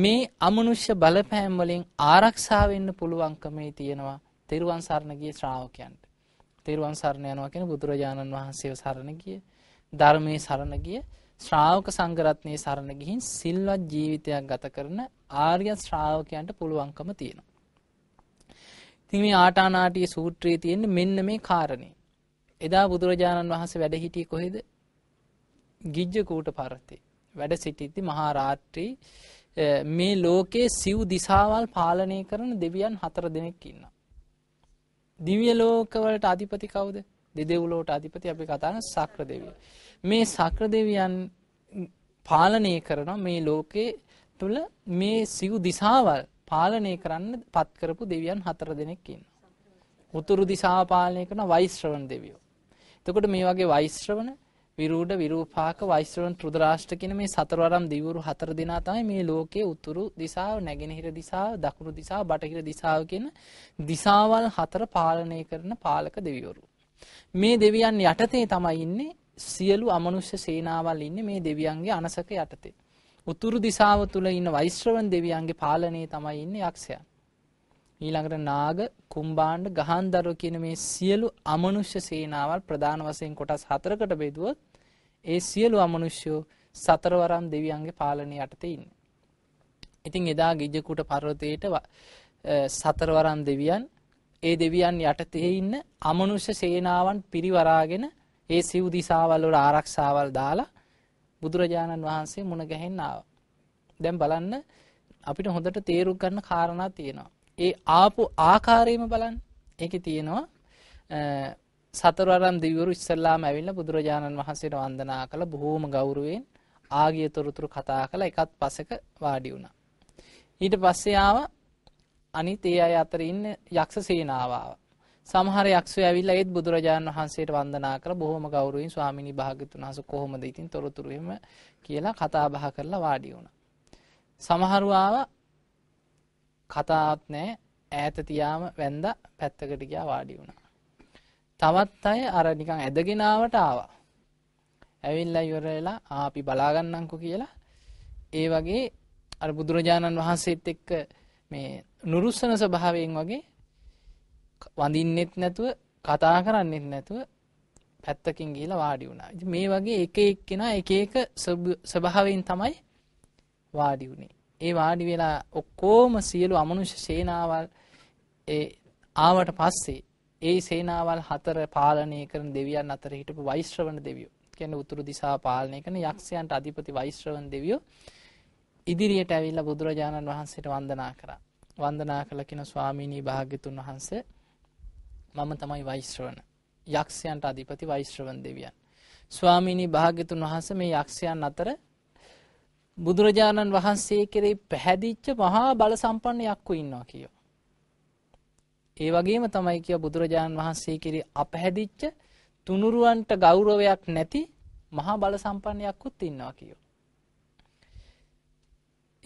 Speaker 1: මේ අමනුෂ්‍ය බලපෑම් වලින් ආරක්ෂා වෙන්න පුළුවන්කමේ තියෙනවා තෙරුවන් සරණ ගිය ශ්‍රාවකයන්ට. තෙරුවන් සරණ යනවා කියන බුදුරජාණන් වහන්සේව සරණ ගිය ධර්මයේ සරණ ගිය ශ්‍රාවක සංඝරත්නයේ සරණ ගිහින් සිල්වත් ජීවිතයක් ගත කරන ආර්ය ශ්‍රාවකයන්ට පුළුවන්කම තියෙනවා. ඉතින් මේ ආටානාටිය සූත්‍රයේ තියෙන මෙන්න මේ කාරණේ. එදා බුදුරජාණන් වහන්සේ වැඩ හිටියේ කොහෙද? ගිජ්ජ කූට පරතේ. වැඩ සිටිද්දි මහා රාත්‍රී මේ ලෝකයේ සිව් දිසාවල් පාලනය කරන දෙවියන් හතර දෙනෙක් ඉන්නවා. දිව්‍ය ලෝකවලට අධිපති කවුද? දෙදෙව්ලෝට අධිපති අපි කතා කරන සක්‍ර දෙවිය. මේ සක්‍ර දෙවියන් පාලනය කරන මේ ලෝකේ තුල මේ සිව් දිසාවල් පාලනය කරන්න පත් කරපු දෙවියන් හතර දෙනෙක් ඉන්නවා. උතුරු දිසාව පාලනය කරන වෛශ්‍රවණ දෙවියෝ. එතකොට මේ වගේ වෛශ්‍රවණ විරූඩ විරූපාක වයිස්රෝන් ෘදරාෂ්ට කියන මේ සතරවරම් දිවුරු හතර දෙනා තමයි මේ ලෝකයේ උතුරු දිසාව නැගෙනහිර දිසාව දකුණු දිසාව බටහිර දිසාව කියන දිසාවල් හතර පාලනය කරන පාලක දෙවිවරු. මේ දෙවියන් යටතේ තමයි ඉන්නේ සියලු අමනුෂ්‍ය සේනාවල් ඉන්න මේ දෙවියන්ගේ අනසක යටතේ. උතුරු දිසාව තුළ ඉන්න වෛශ්‍රවන් දෙවියන්ගේ පාලනයේ තමයි ඉන්න යක්ෂයන්. ඊළඟට නාග කුම්බාණ්ඩ ගහන්දරුව කියන මේ සියලු අමනුෂ්‍ය සේනාවල් ප්‍රධාන වශයෙන් කොටස් හතරකට බෙදුවොත් ඒ සියලු අමනුෂ්‍යෝ සතරවරම් දෙවියන්ගේ පාලනය යටතේ ඉන්න. ඉතින් එදා ගිජ්ජකුට පර්වතයට සතරවරම් දෙවියන් ඒ දෙවියන් යටතේ ඉන්න අමනුෂ්‍ය සේනාවන් පිරිවරාගෙන ඒ සිව් දිසාවල් වල ආරක්ෂාවල් දාලා බුදුරජාණන් වහන්සේ මුණ ගැහෙන්න ආවා. දැන් බලන්න අපිට හොඳට තේරුම් ගන්න කාරණා තියෙනවා. ඒ ආපු ආකාරයම බලන් ඒකේ තියෙනවා සතරවරම් දෙවිවරු ඉස්සල්ලාම ඇවිල්ලා බුදුරජාණන් වහන්සේට වන්දනා කළ බොහෝම ගෞරවයෙන් ආගිය තොරතුරු කතා කළ එකත් පසක වාඩි වුණා. ඊට පස්සේ ආව අනිත් ඒ අය අතර ඉන්න යක්ෂ සේනාව ආවා. සමහර යක්ෂයෝ ඇවිල්ලා ඒත් බුදුරජාණන් වහන්සේට වන්දනා කළ බොහෝම ගෞරවයෙන් ස්වාමිනී භාග්‍යතුන් වහන්සේ කොහොමද ඉතින් තොරතුරු එහෙම කියලා කතා බහ කරලා වාඩි වුණා. සමහරු ආවා කතාවක් නැහැ. ඈත තියාම වැන්දා පැත්තකට ගියා වාඩි වුණා. තවත් අය අර නිකන් ඇදගෙන ආවට ආවා. ඇවිල්ලා ඉවර වෙලා ආපි බලා ගන්නම්කෝ කියලා ඒ වගේ අර බුදුරජාණන් වහන්සේත් එක්ක මේ නුරුස්සන ස්වභාවයෙන් වගේ වඳින්නෙත් නැතුව කතා කරන්නෙත් නැතුව පැත්තකින් ගිහිලා වාඩි වුණා. මේ වගේ එක එක්කෙනා එක එක ස්වභාවයෙන් තමයි වාඩි වුණේ. ඒ වාඩි වෙලා ඔක්කෝම සියලු අමනුෂ්‍ය සේනාවල් ආවට පස්සේ ඒ සේනාවල් හතර පාලනය කරන දෙවියන් අතර හිටපු වෛශ්‍රවන දෙවියෝ කියන උතුරු දිසා පාලනය කරන යක්ෂයන්ට අධිපති වෛශ්‍රවන් දෙවියෝ ඉදිරියට ඇවිල්ලා බුදුරජාණන් වහන්සේට වන්දනා කරා. වන්දනා කළ කියන ස්වාමීනී භාග්‍යතුන් වහන්ස මම තමයි වෛශ්‍රවන. යක්ෂයන්ට අධිපති වෛශ්‍රවන් දෙවියන්. ස්වාමීනී භාග්‍යතුන් වහන්ස මේ යක්ෂයන් අතර බුදුරජාණන් වහන්සේ කෙරේ පැහැදිච්ච මහා බල සම්පන්න යක්කු ඉන්නවා කියෝ. ඒ වගේම තමයි කිය බුදුරජාණන් වහන්සේ කෙරේ අපහැදිච්ච තුනුරුවන්ට ගෞරවයක් නැති මහා බල සම්පන්නයක්කුත් ඉන්නවා කියෝ.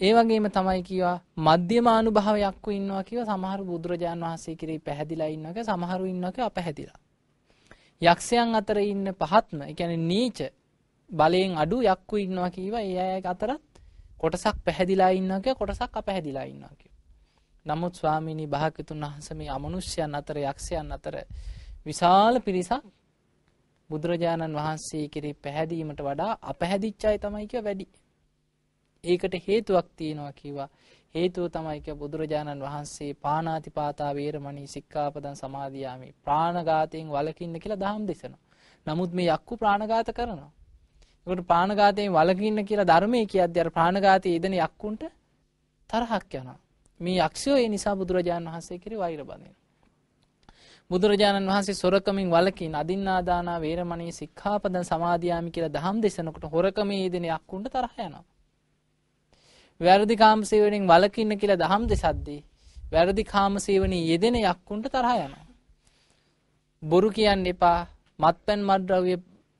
Speaker 1: ඒ වගේම තමයි කියවා මධ්‍යම අනුභාවයක්කු ඉන්නවා කියව සමහර බුදුරජාණන් වහන්සේ කරේ පැහැදිලා ඉන්නක සමහරු ඉන්නක අපැහැදිලා. යක්ෂයන් අතර ඉන්න පහත්ම එකැන නීච බලයෙන් අඩු යක්කු ඉන්නවා කීවා ඒ අය අතරත් කොටසක් පැහැදිලා ඉන්නක කොටසක් අපැහැදිලා ඉන්නවා කිය. නමුත් ස්වාමිණී භාකතුන් වහන්ස මේ අමනුෂ්‍යයන් අතර යක්ෂයන් අතර විශාල පිරිසක් බුදුරජාණන් වහන්සේ කෙරේ පැහැදීමට වඩා අපැහැදිච්චායි තමයික වැඩි. ඒකට හේතුවක් තියෙනවා කිවා හේතුව තමයික බුදුරජාණන් වහන්සේ පානාතිපාතා වේරමණී සික්කාපදන් සමාධයාමි ප්‍රාණඝාතයෙන් වලකින්න කියලා දහම් දෙසනවා. නමුත් මේ යක්කු ප්‍රාණඝාත කරනවා. එකට ප්‍රාණඝාතයෙන් වලකින්න කියලා ධර්මය කියද්දී අර ප්‍රාණඝාතයේ යෙදෙන යක්කුන්ට තරහක් යනවා. මේ යක්ෂයෝ ඒ නිසා බුදුරජාණන් වහන්සේ කිරි වෛර බඳින. බුදුරජාණන් වහන්සේ සොරකමින් වලකින් අදින්නාදාන වේරමණී සික්ඛාපදං සමාදියාමි කියලා දහම් දේශනකට හොරකමේ යෙදෙන යක්කුන්ට තරහ යනවා. වැරදි කාම සේවනයෙන් වලකින්න කියලා දහම් දෙසද්දී වැරදි කාම සේවනයේ යෙදෙන යක්කුන්ට තරහ යනවා. බොරු කියන්න එපා, මත්පැන් මත්ද්‍රව්‍ය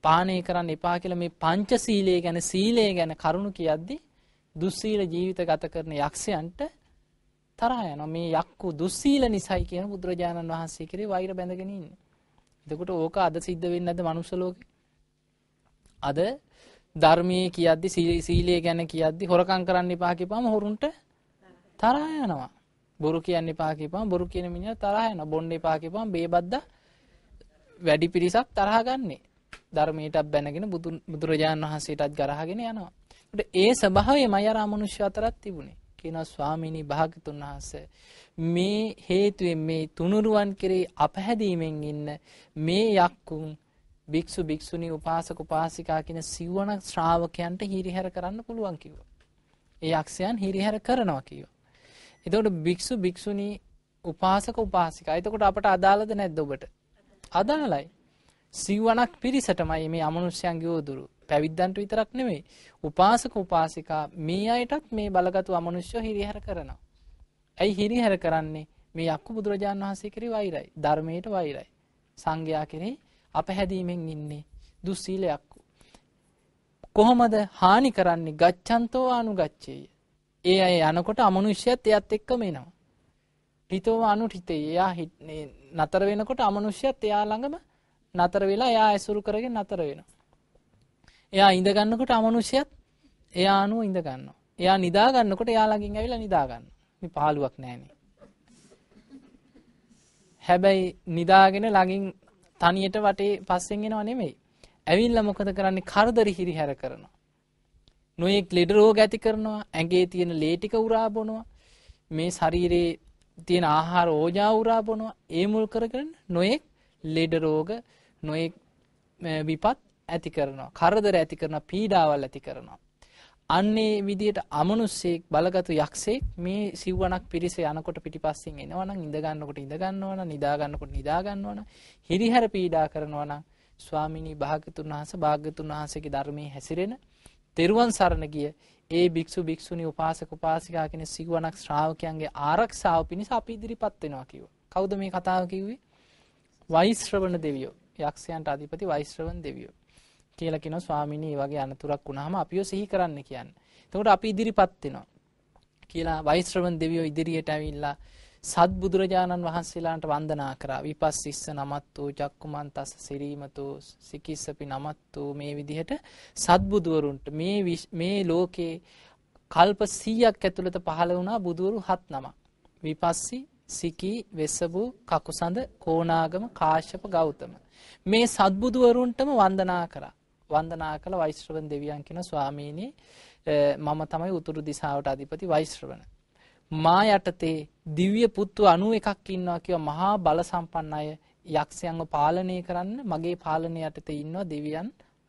Speaker 1: පානය කරන්න එපා කියලා මේ පංචශීලයේ ගැන සීලය ගැන කරුණු කියද්දි දුස්සීල ජීවිත ගත කරන යක්ෂයන්ට තරහ යනවා මේ යක්කු දුස්සීල නිසයි කියන බුදුරජාණන් වහන්සේ කරේ වෛර බැඳගෙන ඉන්නේ. එතකොට ඕක අද සිද්ධ වෙන්නේ නැද්ද මනුස්ස ලෝකේ? අද ධර්මයේ කියද්දි සීලය ගැන කියද්දි හොරකම් කරන්න එපා කියපුවාම හොරුන්ට තරහ යනවා. බොරු කියන්න එපා කියපුවාම බොරු කියන මිනිහා තරහ යනවා. බොන්න එපා කියපුවාම බේබද්දා වැඩි පිරිසක් තරහ ගන්නේ. ධර්මයටත් බැනගෙන බුදුරජාණන් වහන්සේටත් ගරහගෙන යනවා. ඒ ස්භාවය මයරා මනුෂ්‍ය අතරත් තිබුණේ කියන ස්වාමිණී භාගතුන් වහන්සේ. මේ හේතුවෙන් මේ තුනුරුවන් කෙරේ අපහැදීමෙන් ඉන්න මේ යක්කුන් භික්ෂු භික්ෂුණි උපාසක උපාසිකා කියන සිව්වන ශ්‍රාවකයන්ට හිරිහැර කරන්න පුළුවන් කිව්ව. ඒ යක්ෂයන් හිරිහැර කරනවා කිව්ව. එතකොට භික්ෂු භික්ෂුණී උපාසක උපාසිකා. එතකොට අපට අදාළද නැද්ද ඔබට? අදාළයි. සිව්වනක් පිරිසටමයි මේ අමනුෂ්‍යයන්ගේ උදුරු පැවිද්දන්ට විතරක් නෙමෙයි උපාසක උපාසිකා මේ අයටත් මේ බලගතු අමනුෂ්‍ය හිරිහැර කරනවා. ඇයි හිරිහැර කරන්නේ මේ අක්කු බුදුරජාණන් වහන්සේ කෙරෙහි වෛරයි ධර්මයට වෛරයි සංඝයා කෙරෙහි අපහැදීමෙන් ඉන්නේ දුස්සීලයක් කොහොමද හානි කරන්නේ ගච්ඡන්තෝ අනුගච්ඡේය ඒ අය යනකොට අමනුෂ්‍යයත් එයත් එක්කම එනවා හිතෝ අනුඨිතේ එයා නතර වෙනකොට අමනුෂ්‍යයත් එයා ළඟම නතර වෙලා එයා ඇසුරු කරගෙන නතර වෙනවා. එයා ඉඳගන්නකොට අමනුෂ්‍යයත් එයා අනුව ඉඳගන්න. එයා නිදාගන්නකොට එයාලගින් ඇවිලා නිදාගන්න. පාලුවක් නෑන. හැබැයි නිදාගෙන ලඟින් තනියට වටේ පස්සෙන්ගෙනවා නෙමෙයි. ඇවිල්ල මොකද කරන්නේ කරදරි හිරි හැර කරනවා. නොයෙක් ලෙඩ රෝග ඇති කරනවා ඇගේ තියෙන ලේටික උරාබොනවා මේ ශරීරයේ තියෙන ආහාර ඕජා උරාබොනවා ඒ මුල් කරගෙන නොයෙක් ලෙඩ රෝග නොයෙක් විපත් ඇති කරනවා. කරදර ඇති කරන පීඩාවල් ඇති කරනවා. අන්නේ විදියට අමනුස්සෙක් බලගතු යක්ෂෙක් මේ සිව්වනක් පිරිස යනකොට පිටිපස්සෙන් එනවනම් ඉඳගන්නකොට ඉඳගන්නවන නිදාගන්නකොට නිදාගන්නවන හිරිහැර පීඩා කරනවන ස්වාමිනී භාගතුන් වහස භාගතුන් වහන්සේගේ ධර්මය හැසිරෙන තෙරුවන් සරණ ගිය ඒ භික්ෂු භික්ෂුණි උපාසක උපාසිකා කෙන සිව්වනක් ශ්‍රාවකයන්ගේ ආරක්ෂාව පිණිස අපි ඉදිරිපත් වෙනවා කිව්වා. කවුද මේ කතාව කිව්වේ? වෛශ්‍රවණ දෙවියෝ. යක්ෂයන්ට අධිපති වෛශ්‍රවන් දෙවියෝ කියලා කියන ස්වාමිනී වගේ අනතුරක් වුණාම අපිව සිහි කරන්න කියන්න. එතකොට අපි ඉදිරිපත් වෙනවා. කියලා වෛශ්‍රවන් දෙවියෝ ඉදිරියට ඇවිල්ලා සත් බුදුරජාණන් වහන්සේලාට වන්දනා කරා. විපස්සිස්ස නමත්තු චක්කුමන්තස්ස සිරීමතු සිකිස්සපි නමත්තු මේ විදිහට සත් බුදුවරුන්ට මේ මේ ලෝකේ කල්ප 100ක් ඇතුළත පහළ වුණා බුදුවරු 7 නමක්. විපස්සී සිකී වෙස්සබූ කකුසඳ කෝනාගම කාශ්‍යප ගෞතම. මේ සත්බුදුවරුන්ටම වන්දනා කර. වන්දනා කළ වෛශ්‍රවන් දෙවියන් කෙන ස්වාමීණී මම තමයි උතුරු දිසාාවට අධිපති වෛශ්‍රවන. මා යටතේ දිව්‍ය පුත්තු අනුව එකක් ඉන්නවා කියව මහා බල සම්පන්න අය යක්ෂයන්ව පාලනය කරන්න මගේ පාලනය යටතේ ඉන්නවා දෙවියන්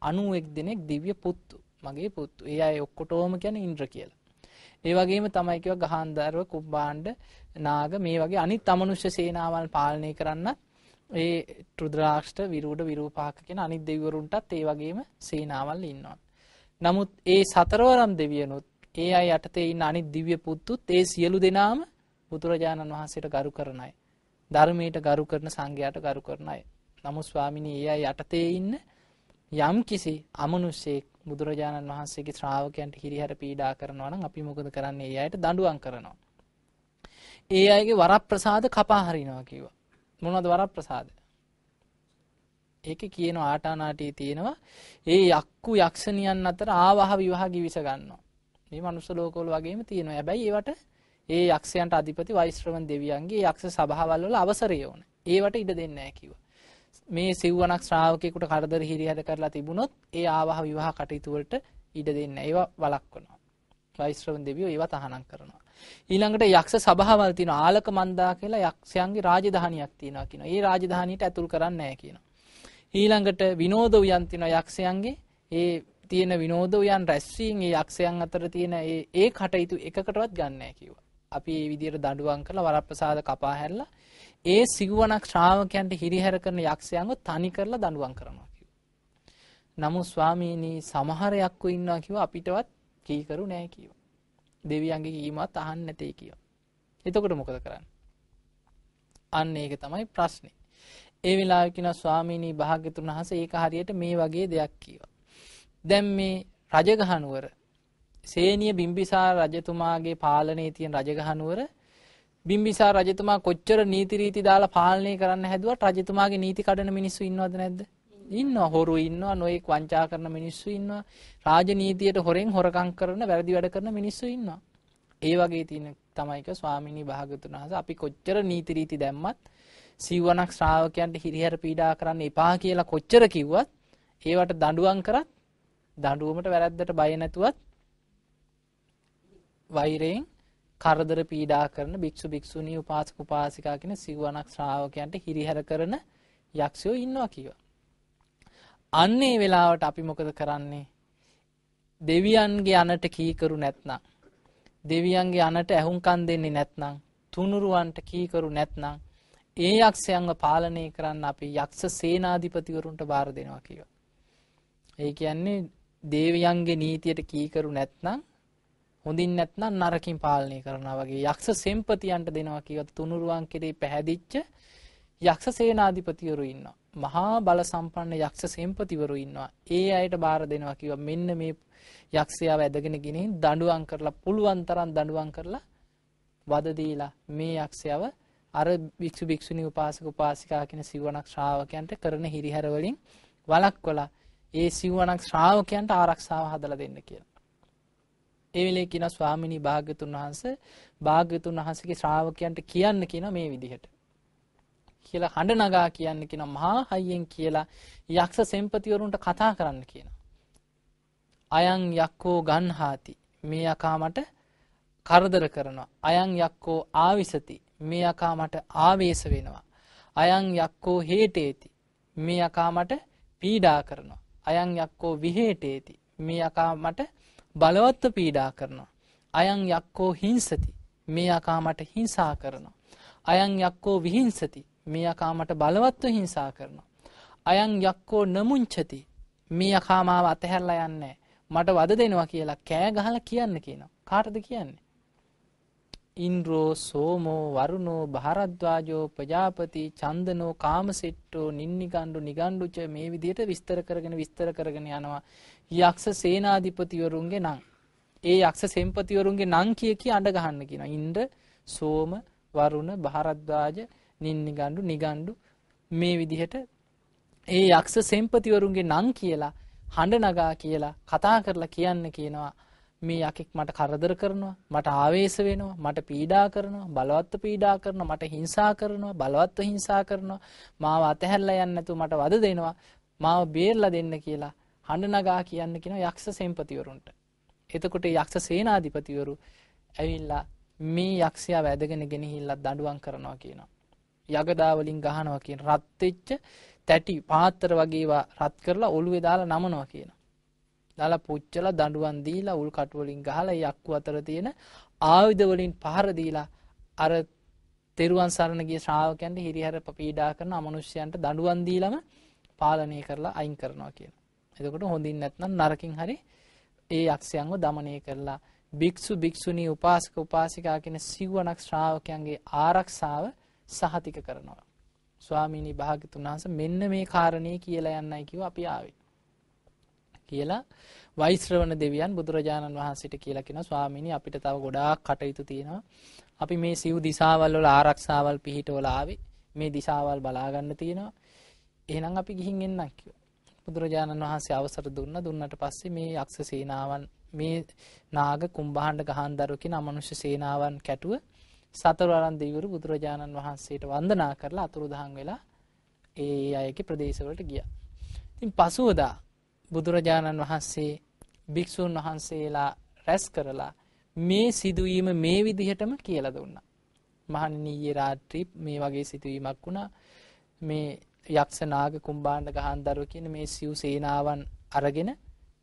Speaker 1: අනුවෙක් දෙනෙක් දිව්‍ය පුත්තු මගේ පුත්තු ඒ අය ඔක්කොටෝම ගැන ඉන්ද්‍ර කියලා. ඒ වගේම තමයි කිව්වා ගහන්ධර්ව කුම්භාණ්ඩ නාග මේ වගේ අනිත් අමනුෂ්‍ය සේනාවල් පාලනය කරන්න ඒ ටෘද්‍රාක්ෂ්ට විරූඩ විරූපාක කියන අනිත් දෙවිවරුන්ටත් ඒ වගේම සේනාවල් ඉන්නවා. නමුත් ඒ සතරවරම් දෙවියනුත් ඒ අයි යටතේ ඉන්න අනිත් දිව්‍ය පුත්තුත් ඒ සියලු දෙනාම බුදුරජාණන් වහන්සේට ගරු කරනයි. ධර්මයට ගරු කරන සංඝයාට ගරු කරනයි. නමුත් ස්වාමිනී ඒ අයි යටතේ ඉන්න යම් කිසි අමනුස්සෙක් බුදුරජාණන් වහන්සේගේ ශ්‍රාවකයන්ට හිරිහැර පීඩා කරනවා නම් අපි මොකද කරන්නේ ඒ අයට දඬුවම් කරනවා. ඒ අයගේ වරප්‍රසාද කපා හරිනවා කිව්වා. මොනවද වරප්‍රසාද? ඒක කියන ආටානාටී තියෙනවා. ඒ යක්කු යක්ෂණියන් අතර ආවහ විවාහ ගිවිස ගන්නවා. මේ මනුස්ස ලෝකවල වගේම තියෙනවා. හැබැයි ඒවට ඒ යක්ෂයන්ට අධිපති වෛශ්‍රවන් දෙවියන්ගේ යක්ෂ සභාවල් වල අවසරය ඕන. ඒවට ඉඩ දෙන්නේ නැහැ කිව්වා. මේ සිව්වනක් ශ්‍රාවකයකුට කරදර හිරිහර කරලා තිබුණොත් ඒ ආවාහ විවාහ කටයුතුවලට ඉඩ දෙන්න ඒවා වලක්වනවා. ක්‍රයිස්ත්‍රවන් දෙවියෝ ඒවා තහනම් කරනවා. ඊළඟට යක්ෂ සභාවල් තියෙනවා ආලක මන්දා කියලා යක්ෂයන්ගේ රාජධානියක් තියෙනවා කියනවා. ඒ රාජධානියට ඇතුල් කරන්නේ නැහැ කියනවා. ඊළඟට විනෝද උයන් තියෙනවා යක්ෂයන්ගේ. ඒ තියෙන විනෝද උයන් රැස්වීම ඒ යක්ෂයන් අතර තියෙන ඒ ඒ කටයුතු එකකටවත් ගන්න නැහැ කිව්වා. අපි මේ විදියට දඬුවම් කරලා වරප්‍රසාද කපා හැරලා ඒ සිව්වනක් ශ්‍රාවකයන්ට හිරිහැර කරන යක්ෂයන්ව තනි කරලා දඬුවම් කරනවා කිව්වා. නමුත් ස්වාමීනි සමහර යක්කු ඉන්නවා කිව්වා අපිටවත් කීකරු නෑ කිව්වා. දෙවියන්ගේ කීමත් අහන්න නැtei කිව්වා. එතකොට මොකද කරන්නේ? අන්න ඒක තමයි ප්‍රශ්නේ. ඒ වෙලාවෙ කියන ස්වාමීනි භාග්‍යතුන් වහන්සේ ඒක හරියට මේ වගේ දෙයක් කිව්වා. දැන් මේ රජගහනුවර සේනිය බිම්බිසාර රජතුමාගේ පාලනයේ තියෙන රජගහනුවර බිම්බිසා රජතුමා කොච්චර නීති රීති දාලා පාලනය කරන්න හැදුවට රජතුමාගේ නීති කඩන මිනිස්සු ඉන්නවද නැද්ද ඉන්න හොරු ඉන්නවා නොයෙක් වංචා කරන මිනිස්සු ඉන්නවා රාජනීතියට හොරෙන් හොරකං කරන වැරදි වැඩ කරන මිනිස්සු ඉන්නවා ඒ වගේ තියෙන තමයික ස්වාමිනී භාගතුන් වහස අපි කොච්චර නීතිරීති දැම්මත් සිව්වනක් ශ්‍රාවකයන්ට හිරිහැර පීඩා කරන්න එපා කියලා කොච්චර කිව්වත් ඒවට දඩුවන් කරත් දඩුවමට වැරැද්දට බය නැතුවත් වෛරයෙන් කරදර පීඩා කරන භික්ෂු භික්ෂුණී උපාසක උපාසිකා කියන සිවණක් ශ්‍රාවකයන්ට හිරිහැර කරන යක්ෂයෝ ඉන්නවා කියව. අන්නේ වෙලාවට අපි මොකද කරන්නේ? දෙවියන්ගේ අනට කීකරු නැත්නම් දෙවියන්ගේ අනට ඇහුම්කන් දෙන්නේ නැත්නම් තුනුරුවන්ට කීකරු නැත්නම් ඒ යක්ෂයන්ව පාලනය කරන්න අපි යක්ෂ සේනාධිපතිවරුන්ට බාර දෙනවා කියව. ඒ කියන්නේ දේවයන්ගේ නීතියට කීකරු නැත්නම් හොඳින් නැත්නම් නරකින් පාලනය කරනවා වගේ යක්ෂ සෙම්පතියන්ට දෙනවා කියවත් තුනුරුවන් කෙරේ පැහැදිච්ච යක්ෂ සේනාධිපතිවරු ඉන්නවා. මහා බල සම්පන්න යක්ෂ සෙම්පතිවරු ඉන්නවා. ඒ අයට බාර දෙනවා කිව්වා මෙන්න මේ යක්ෂයාව ඇදගෙන ගෙනින් දඬුවම් කරලා පුළුවන් තරම් දඬුවම් කරලා වද දීලා මේ යක්ෂයාව අර භික්ෂු භික්ෂුණී උපාසක උපාසිකා කියන සිවණක් ශ්‍රාවකයන්ට කරන හිරිහැර වලින් වළක්වලා ඒ සිවණක් ශ්‍රාවකයන්ට ආරක්ෂාව හදලා දෙන්න කියලා. ඒ වෙලේ කියන ස්වාමිනී භාග්‍යතුන් වහන්සේ භාග්‍යතුන් වහන්සේගේ ශ්‍රාවකයන්ට කියන්න කියන මේ විදිහට කියලා හඬ නගා කියන්න කියන මහා හයියෙන් කියලා යක්ෂ සෙම්පතිවරුන්ට කතා කරන්න කියන. අයං යක්කෝ ගන්හාති මේ යකා මට කරදර කරනවා. අයං යක්කෝ ආවිසති මේ යකා මට ආවේශ වෙනවා. අයං යක්කෝ හේටේති මේ යකා මට පීඩා කරනවා. අයං යක්කෝ විහේටේති මේ යකා මට බලවත්ව පීඩා කරනවා. අයං යක්කෝ හිංසති මේ යකාමට හිංසා කරනවා. අයං යක්කෝ විහිංසති මේ යකාමට බලවත්ව හිංසා කරනවා. අයං යක්කෝ නමුංචති මේ යකාමාව අතහැරලා යන්නේ මට වද දෙනවා කියලා කෑ ගහලා කියන්න කියනවා. කාටද කියන්නේ? ඉන්ද්‍රෝ සෝමෝ වරුණෝ භාරද්වාජෝ ප්‍රජාපති චන්දනෝ කාමසෙට්ටෝ නින්නිගණ්ඩු නිගණ්ඩුච මේ විදියට විස්තර කරගෙන විස්තර කරගෙන යනවා යක්ෂ සේනාධිපතිවරුන්ගේ නං. ඒ යක්ෂ සෙම්පතිවරුන්ගේ නං කිය කිය අඩ ගහන්න කියෙන. ඉන්ද්‍ර සෝම වරුණ භාරද්වාජ නින්නිගණ්ඩු නිගණ්ඩු මේ විදිහට ඒ යක්ෂ සෙම්පතිවරුන්ගේ නං කියලා හඬ නගා කියලා කතා කරලා කියන්න කියනවා මේ යකෙක් මට කරදර කරනවා මට ආවේශ වෙනවා මට පීඩා කරනවා බලවත්ව පීඩා කරනවා මට හිංසා කරනවා බලවත්ව හිංසා කරනවා මාව අතහැරලා යන්න නැතුව මට වද දෙනවා මාව බේරලා දෙන්න කියලා හඬ නගා කියන්න කියන යක්ෂ සෙන්පතිවරුන්ට එතකොට යක්ෂ සේනාධිපතිවරු ඇවිල්ලා මේ යක්ෂයා වැදගෙන ගෙනහිල්ලා දඬුවම් කරනවා කියනවා යගදා වලින් ගහනවා කියන රත් වෙච්ච තැටි පාත්‍ර වගේවා රත් කරලා ඔළුවේ දාලා නමනවා කියනවා දාලා පුච්චලා දඬුවම් දීලා උල් කටු වලින් ගහලා යක්කු අතර තියෙන ආයුධ වලින් පහර දීලා අර තෙරුවන් සරණ ගිය ශ්‍රාවකයන්ට හිරිහැර පීඩා කරන අමනුෂ්‍යයන්ට දඬුවම් දීලම පාලනය කරලා අයින් කරනවා කියලා. එතකොට හොඳින් නැත්නම් නරකින් හරි ඒ යක්ෂයන්ව দমনය කරලා භික්ෂු භික්ෂුණී උපාසක උපාසිකා කියන සිව්වණක් ශ්‍රාවකයන්ගේ ආරක්ෂාව සහතික කරනවා. ස්වාමීනි භාග්‍යතුන් වහන්සේ මෙන්න මේ කාරණේ කියලා යන්නයි කිව්ව අපි ආවේ. කියලා වෛශ්‍රවණ දෙවියන් බුදුරජාණන් වහන්සේට කියලා කියන ස්වාමීනි අපිට තව ගොඩාක් කටයුතු තියෙනවා. අපි මේ සිව් දිසාවල් වල ආරක්ෂාවල් පිහිටවල ආවේ මේ දිසාවල් බලාගන්න තියෙනවා. එහෙනම් අපි ගිහින් එන්නම් කිව්වා. බුදුරජාණන් වහන්සේ අවසර දුන්න දුන්නට පස්සේ මේ යක්ෂ සේනාවන් මේ නාග කුම්භාණ්ඩ ගහන්දරු කියන අමනුෂ්‍ය සේනාවන් කැටුව සතරවරන් දෙවිවරු බුදුරජාණන් වහන්සේට වන්දනා කරලා අතුරුදහන් වෙලා ඒ අයගේ ප්‍රදේශවලට ගියා. ඉතින් පසුවදා බුදුරජාණන් වහන්සේ භික්‍ෂූන් වහන්සේලා රැස් කරලා මේ සිදුවීම මේ විදිහටම කියල දුන්න. මහන්නීයේ රාත්‍රිප් මේ වගේ සිතුවීමක් වුණා මේ යක්ෂනාග කුම්බාණ්ඩ ගහන්දරුව කියන මේ සිව් සේනාවන් අරගෙන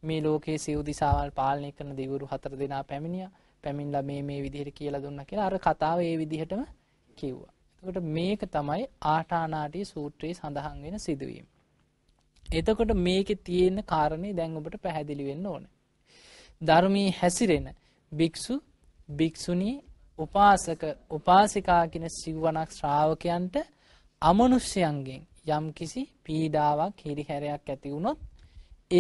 Speaker 1: මේ ලෝකයේ සිව් දිසාවල් පාලනය කරන දෙවුරු හතර දෙනා පැමිණිය පැමින්ල මේ මේ විදිහට කියලා දුන්න කියලා අර කතාව ඒ විදිහටම කිව්වා. එකට මේක තමයි ආටානාටී සූත්‍රයේ සඳහන් වෙන සිදුවීම. එතකොට මේක තියෙන කාරණය දැංගඔබට පැහැදිලි වෙන්න ඕන. ධර්මී හැසිරෙන භික්‍ෂු භික්‍ෂුණී උපාසක උපාසිකාකින සිව්වනක් ශ්‍රාවකයන්ට අමනුෂ්‍යයන්ගෙන් යම් කිසි පීඩාවක් හිරිහැරයක් ඇති වුණොත්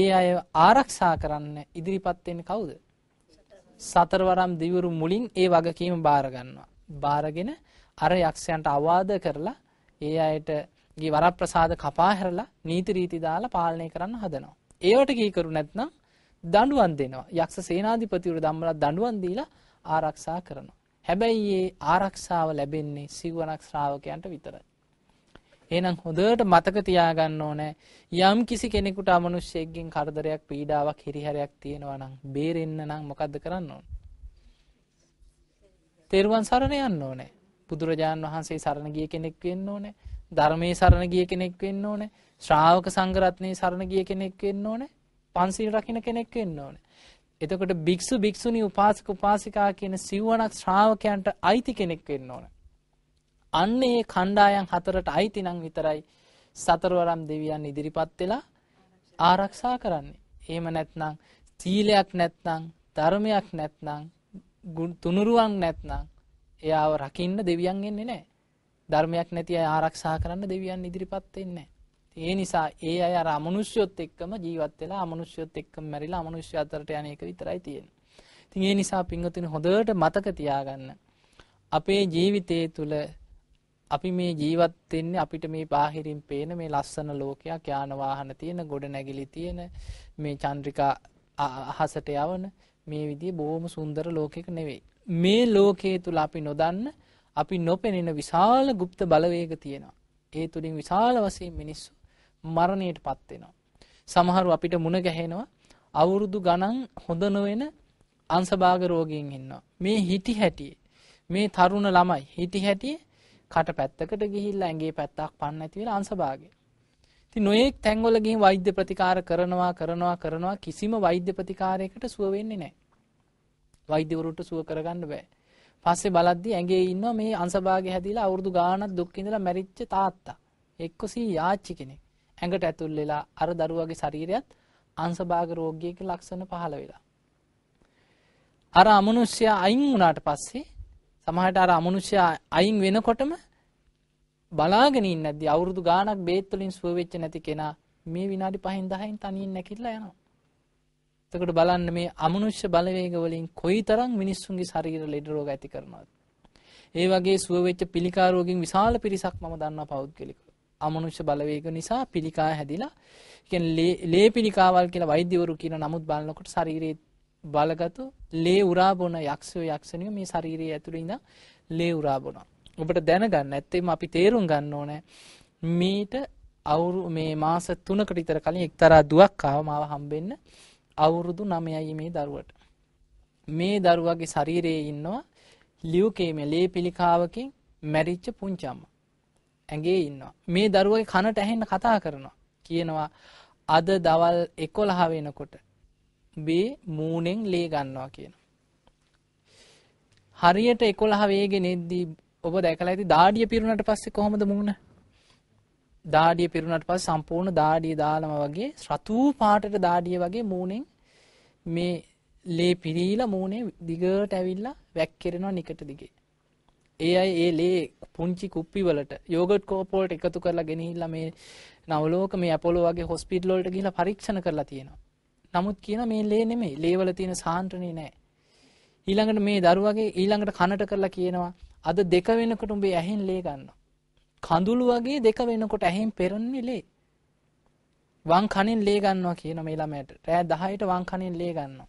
Speaker 1: ඒ අය ආරක්ෂා කරන්න ඉදිරිපත්වෙන් කවුද. සතරවරම් දිවුරු මුලින් ඒ වගකීම භාරගන්නවා. භාරගෙන අර යක්ෂයන්ට අවාද කරලා ඒ අයට ගේ වරප්‍රසාද කපා හැරලා නීති රීති දාලා පාලනය කරන්න හදනවා. ඒවට කීකරු නැත්නම් දඬුවම් දෙනවා. යක්ෂ සේනාධිපතිවරු ධම්මලා දඬුවම් දීලා ආරක්ෂා කරනවා. හැබැයි ඒ ආරක්ෂාව ලැබෙන්නේ සිවණක් ශ්‍රාවකයන්ට විතරයි. එහෙනම් හොඳට මතක තියාගන්න ඕනේ යම් කිසි කෙනෙකුට අමනුෂ්‍යයෙක්ගෙන් කරදරයක් පීඩාවක් හිරිහැරයක් තියෙනවා නම් බේරෙන්න නම් මොකද්ද කරන්න ඕන? තෙරුවන් සරණ යන්න ඕනේ. බුදුරජාන් වහන්සේ සරණ ගිය කෙනෙක් වෙන්න ඕනේ. ධර්මයේ සරණ ගිය කෙනෙක් වෙන්න ඕනේ ශ්‍රාවක සංගරත්නයේ සරණ ගිය කෙනෙක් වෙන්න ඕනේ පන්සිල් රකින්න කෙනෙක් වෙන්න ඕනේ. එතකොට භික්ෂු භික්ෂුණී උපාසක උපාසිකා කියන සිව්වනක් ශ්‍රාවකයන්ට අයිති කෙනෙක් වෙන්න ඕන. අන්න ඒ කණ්ඩායම් හතරට අයිති නම් විතරයි සතරවරම් දෙවියන් ඉදිරිපත් වෙලා ආරක්ෂා කරන්නේ. එහෙම නැත්නම් සීලයක් නැත්නම් ධර්මයක් නැත්නම් තුනුරුවන් නැත්නම් එයාව රකින්න දෙවියන් එන්නේ නැහැ. ධර්මයක් නැති අය ආරක්ෂා කරන්න දෙවියන් ඉදිරිපත් වෙන්නේ. ඒ නිසා ඒ අය අර අමනුෂ්‍යයොත් එක්කම ජීවත් වෙලා අමනුෂ්‍යයොත් එක්කම මැරිලා අමනුෂ්‍ය අතරට යන එක විතරයි තියෙන්නේ. ඉතින් ඒ නිසා පින්වතුනි හොඳට මතක තියාගන්න. අපේ ජීවිතයේ තුල අපි මේ ජීවත් වෙන්නේ අපිට මේ බාහිරින් පේන මේ ලස්සන ලෝකයක් යාන වාහන තියෙන ගොඩ නැගිලි තියෙන මේ චන්ද්‍රිකා අහසට යවන මේ විදිහේ බොහොම සුන්දර ලෝකයක නෙවෙයි. මේ ලෝකයේ තුල අපි නොදන්න අපි නොපෙනෙන විශාල ගුප්ත බලවේග තියෙනවා. ඒ තුළින් විශාල වසයෙන් මිනිස්සු මරණයට පත්වෙනවා. සමහරු අපිට මුණ ගැහෙනවා අවුරුදු ගණන් හොඳ නොවෙන අන්සභාග රෝගයෙන් ඉන්නවා. මේ හිටි හැටියේ මේ තරුණ ළමයි හිටි හැටියේ කට පැත්තකට ගිහිල්ලා ඇගේ පැත්තක් පන්න ඇතිවල අන්සභාගේ. ති නොයෙක් තැංගොලගින් වෛද්‍ය ප්‍රතිකාර කරනවා කරනවා කරනවා කිසිම වෛද්‍ය ප්‍රතිකාරයකට සුවවෙන්නේ නෑ. වෛද්‍යවරුට සුව කරගන්න බෑ. පස්සේ බලද්දි ඇගේ ඉන්නවා මේ අන්සභාගේ හැදිලා අවුරුදු ගාණක් දුක් ඉඳලා මැරිච්ච තාත්තා. එක්ක සීයාච්චි කෙනෙක්. ඇඟට ඇතුල් වෙලා අර දරුවාගේ ශරීරයත් අන්සභාග රෝගියක ලක්ෂණ පහළ වෙලා. අර අමනුෂ්‍ය අයින් වුණාට පස්සේ සමහට අර අමනුෂ්‍ය අයින් වෙනකොටම බලාගෙන ඉන්නදී අවුරුදු ගානක් බේත්තුලින් සුවවෙච්ච නැති කෙනා මේ විනාඩි පහින් දහයින් තනින් නැකිල්ලා යනවා. තකට බලන්න මේ අමනුෂ්‍ය බලවේග වලින් කොයි තරම් මිනිස්සුන්ගේ ශරීර ලෙඩ රෝග ඇති කරනවාද. ඒ වගේ සුවවෙච්ච පිළිකාරෝගින් විශාල පිරිසක් මම දන්නා පෞද්ගලික. අමනුෂ්‍ය බලවේග නිසා පිළිකා හැදිලා ලේ පිළිකාවල් කියලා වෛද්‍යවරු කියන නමුත් බලනකොට ශරීරයේ බලගතු ලේ උරාබොන යක්ෂයෝ යක්ෂණය මේ ශරීරයේ ඇතුළේ ඉඳ ලේ උරාබොනවා. ඔබට දැනගන්න ඇත්තේම අපි තේරුම් ගන්න ඕනෑ මීට අවුරු මේ මාස තුනකට ඉතර කලින් එක්තරා දුවක් කාව මාව හම්බෙන්න අවුරුදු නමයයි මේ දරුවට. මේ දරුවගේ ශරීරයේ ඉන්නවා ලියවකේම ලේ පිළිකාවකින් මැරිච්ච පුංචම්ම. ඇගේ ඉන්නවා. මේ දරුවගේ කනට ඇහෙන්න කතා කරනවා. කියනවා අද දවල් එකොළහ වෙනකොට බේ මූනෙන් ලේ ගන්නවා කියන. හරියට එකොළහ වේගෙන එද්දී ඔබ දැකලා ඇති දාඩිය පිරුණට පස්සේ කොහොමද මුණ දාඩිය පිරුණට පස් සම්පූර්ණ දාඩිය දාලම වගේ රතුූ පාටට දාඩිය වගේ මූනෙන් මේ ලේ පිරීලා මූනේ දිගට ඇවිල්ලා වැක්කිරෙනවා නිකට දිගේ. ඒ අය ඒ ලේ පුංචි කුප්පි වලට යෝගට් කෝපෝල්ට එකතු කරලා ගෙනහිල්ලා මේ නවලෝක මේ අපොලෝ වගේ හොස්පිටල් වලට ගිහිල්ලා පරීක්ෂණ කරලා තියෙනවා. නමුත් කියන මේ ලේ නෙමෙයි ලේ වල තියෙන සාන්ද්‍රණේ නෑ. ඊළඟට මේ දරුවගේ ඊළඟට කනට කරලා කියනවා අද දෙක වෙනකොට උඹේ ඇහෙන් ලේ ගන්නවා. කඳුළු වගේ දෙක වෙනකොට ඇහෙන් පෙරන්නේ ලේ. වං කනින් ලේ ගන්නවා කියන මේ ළමයට රෑ 10ට වං කනින් ලේ ගන්නවා.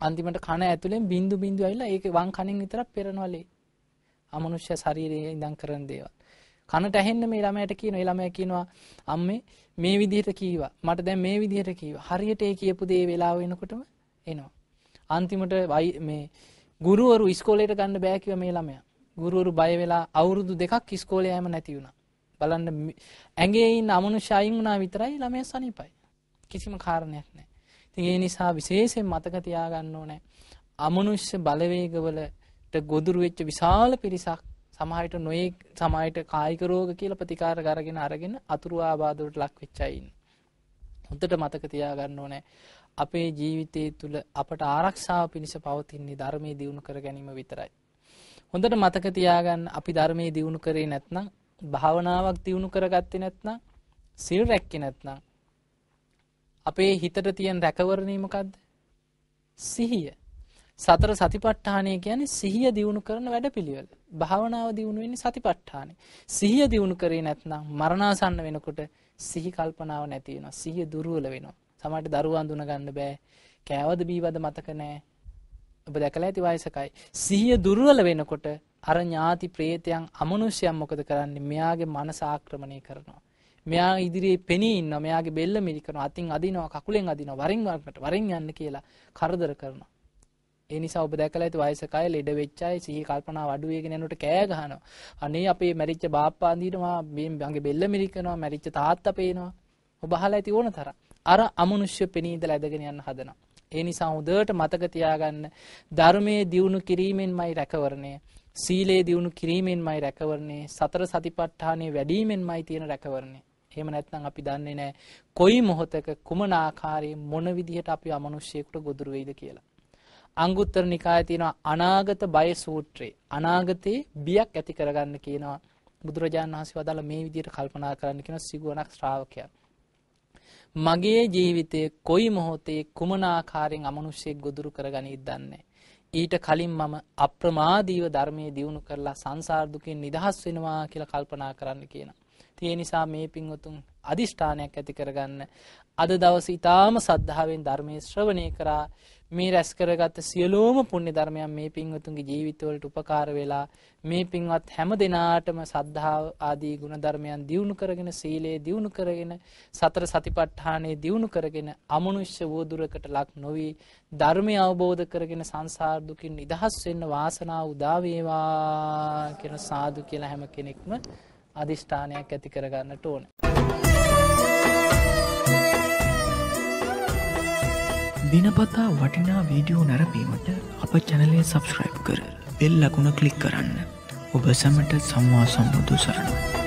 Speaker 1: අන්තිමට කන ඇතුලෙන් බින්දු බින්දු ඇවිල්ලා ඒක වං කනින් විතරක් පෙරනවලේ. අමනුෂ්‍ය ශරීරයේ ඉඳන් කරන දේවල්. කනට ඇහෙන්න මේ ළමයට කියන ළමය කියනවා අම්මේ මේ විදිහට කීවා. මට දැන් මේ විදිහට කීවා. හරියට ඒ කියපු දේ වෙලාව වෙනකොටම එනවා. අන්තිමට මේ ගුරුවරු ඉස්කෝලේට ගන්න බෑ කිව්වා මේ ළමයා. ගුරුවරු බය වෙලා අවුරුදු දෙකක් ඉස්කෝලේ යෑම නැති වුණා. බලන්න ඇගේයින් අමනුෂ්‍ය අයින් වුණා විතරයි ළමය සනිපයි. කිසිම කාරණයක් නෑ. තින් ඒ නිසා විශේෂෙන් මතක තියාගන්න ඕනෑ. අමනුෂ්‍ය බලවේගවලට ගොදුරු වෙච්ච විශාල පිරිසක් සමහට නොයෙක් සමයිට කායිකරෝග කියල ප්‍රතිකාර ගරගෙන අරගෙන අතුරු ආබාධවට ලක් වෙච්චයින්. හොඳට මතක තියාගන්න ඕනෑ. අපේ ජීවිතය තුළ අපට ආරක්ෂාව පිණිස පවතින්නේ ධර්මය දියුණු කර ගැනීම විතරයි. හොඳට මතක තියාගන්න අපි ධර්මය දියුණු කරේ නැත්නම් භාවනාවක් දියුණු කරගත්තේ නැත්නම් සිල් රැක්කේ නැත්නම් අපේ හිතට තියෙන රැකවරණය මොකද්ද? සිහිය. සතර සතිපට්ඨානය කියන්නේ සිහිය දියුණු කරන වැඩපිළිවෙල. භාවනාව දියුණු වෙන්නේ සතිපට්ඨානෙ. සිහිය දියුණු කරේ නැත්නම් මරණාසන්න වෙනකොට සිහි කල්පනාව නැති වෙනවා. සිහිය දුර්වල වෙනවා. සමහරට දරුවා අඳුන ගන්න බෑ. කෑවද බීවද මතක නැහැ. ඔබ දැකලා ඇති වයසකයි. සිහිය දුර්වල වෙනකොට අර ඥාති ප්‍රේතයන් අමනුෂ්‍යයන් මොකද කරන්නේ? මෙයාගේ මනස ආක්‍රමණය කරනවා. මෙයා ඉදිරියේ පෙනී ඉන්නවා. මෙයාගේ බෙල්ල මිලි කරනවා. අතින් අදිනවා, කකුලෙන් අදිනවා, වරින් වරකට වරින් යන්න කියලා කරදර කරනවා. ඒ නිසා ඔබ දැකලා ඇති වයසකය ලෙඩ වෙච්චයි සිහි කල්පනා අඩු වෙගෙන යනකොට කෑ ගහනවා. අනේ අපේ මැරිච්ච බාප්පා අඳිනවා, මගේ බෙල්ල මිරිකනවා, මැරිච්ච තාත්තා පේනවා. ඔබ අහලා ඇති ඕන තරම්. අර අමනුෂ්‍ය පෙනී ඉඳලා ඇදගෙන යන්න හදනවා. ඒ නිසා හොඳට මතක තියාගන්න ධර්මයේ දියුණු කිරීමෙන්මයි රැකවරණය. සීලේ දියුණු කිරීමෙන්මයි රැකවරණේ සතර සතිපට්ඨානේ වැඩිමෙන්මයි තියෙන රැකවරණේ. එහෙම නැත්නම් අපි දන්නේ නැහැ කොයි මොහොතක කුමන ආකාරයෙන් මොන විදිහට අපි අමනුෂ්‍යයෙකුට ගොදුරු වෙයිද කියලා. අංගුත්තර නිකායේ තියෙනවා අනාගත බය සූත්‍රේ. අනාගතේ බියක් ඇති කරගන්න කියනවා. බුදුරජාණන් වහන්සේ වදාළ මේ විදිහට කල්පනා කරන්න කියන සිගුණක් ශ්‍රාවකයා. මගේ ජීවිතය කොයි මොහොතේ කුමනාකාරයෙන් අමනුෂ්‍යයෙක් ගොදුරු කරගනී දන්නේ. ඊට කලින් මම අප්‍රමාදීව ධර්මය දියුණු කරලා සංසාර්දුකෙන් නිදහස් වෙනවා කියල කල්පනා කරන්න කියන. තිය නිසා මේ පින්වතුන් අධිෂ්ඨානයක් ඇති කරගන්න. අද දවස ඉතාම සද්ධාවෙන් ධර්මය ශ්‍රවණය කරා මේ රැස් කරගත සියලෝම පුණ්‍ය ධර්මයන් මේ පින්වතුන්ගේ ජීවිතවලට උපකාර වෙලා මේ පින්වත් හැම දිනාටම සද්ධාව ආදී ගුණ ධර්මයන් දියුණු කරගෙන සීලය දියුණු කරගෙන සතර සතිපට්ඨානය දියුණු කරගෙන අමනුෂ්‍ය වෝදුරකට ලක් නොවි ධර්මය අවබෝධ කරගෙන සංසාර දුකින් නිදහස් වෙන්න වාසනාව උදා වේවා කියන සාදු කියලා හැම කෙනෙක්ම අදිෂ්ඨානයක් ඇති කරගන්නට ඕනේ. දිනපතා වටිනා වීඩියෝ නැරපීමට අප චැනලේ සබස්ක්‍රයිබ් කර වෙල් ලකුණ කලික් කරන්න ඔබ සැමට සම්වා සම්බුදු සරණවා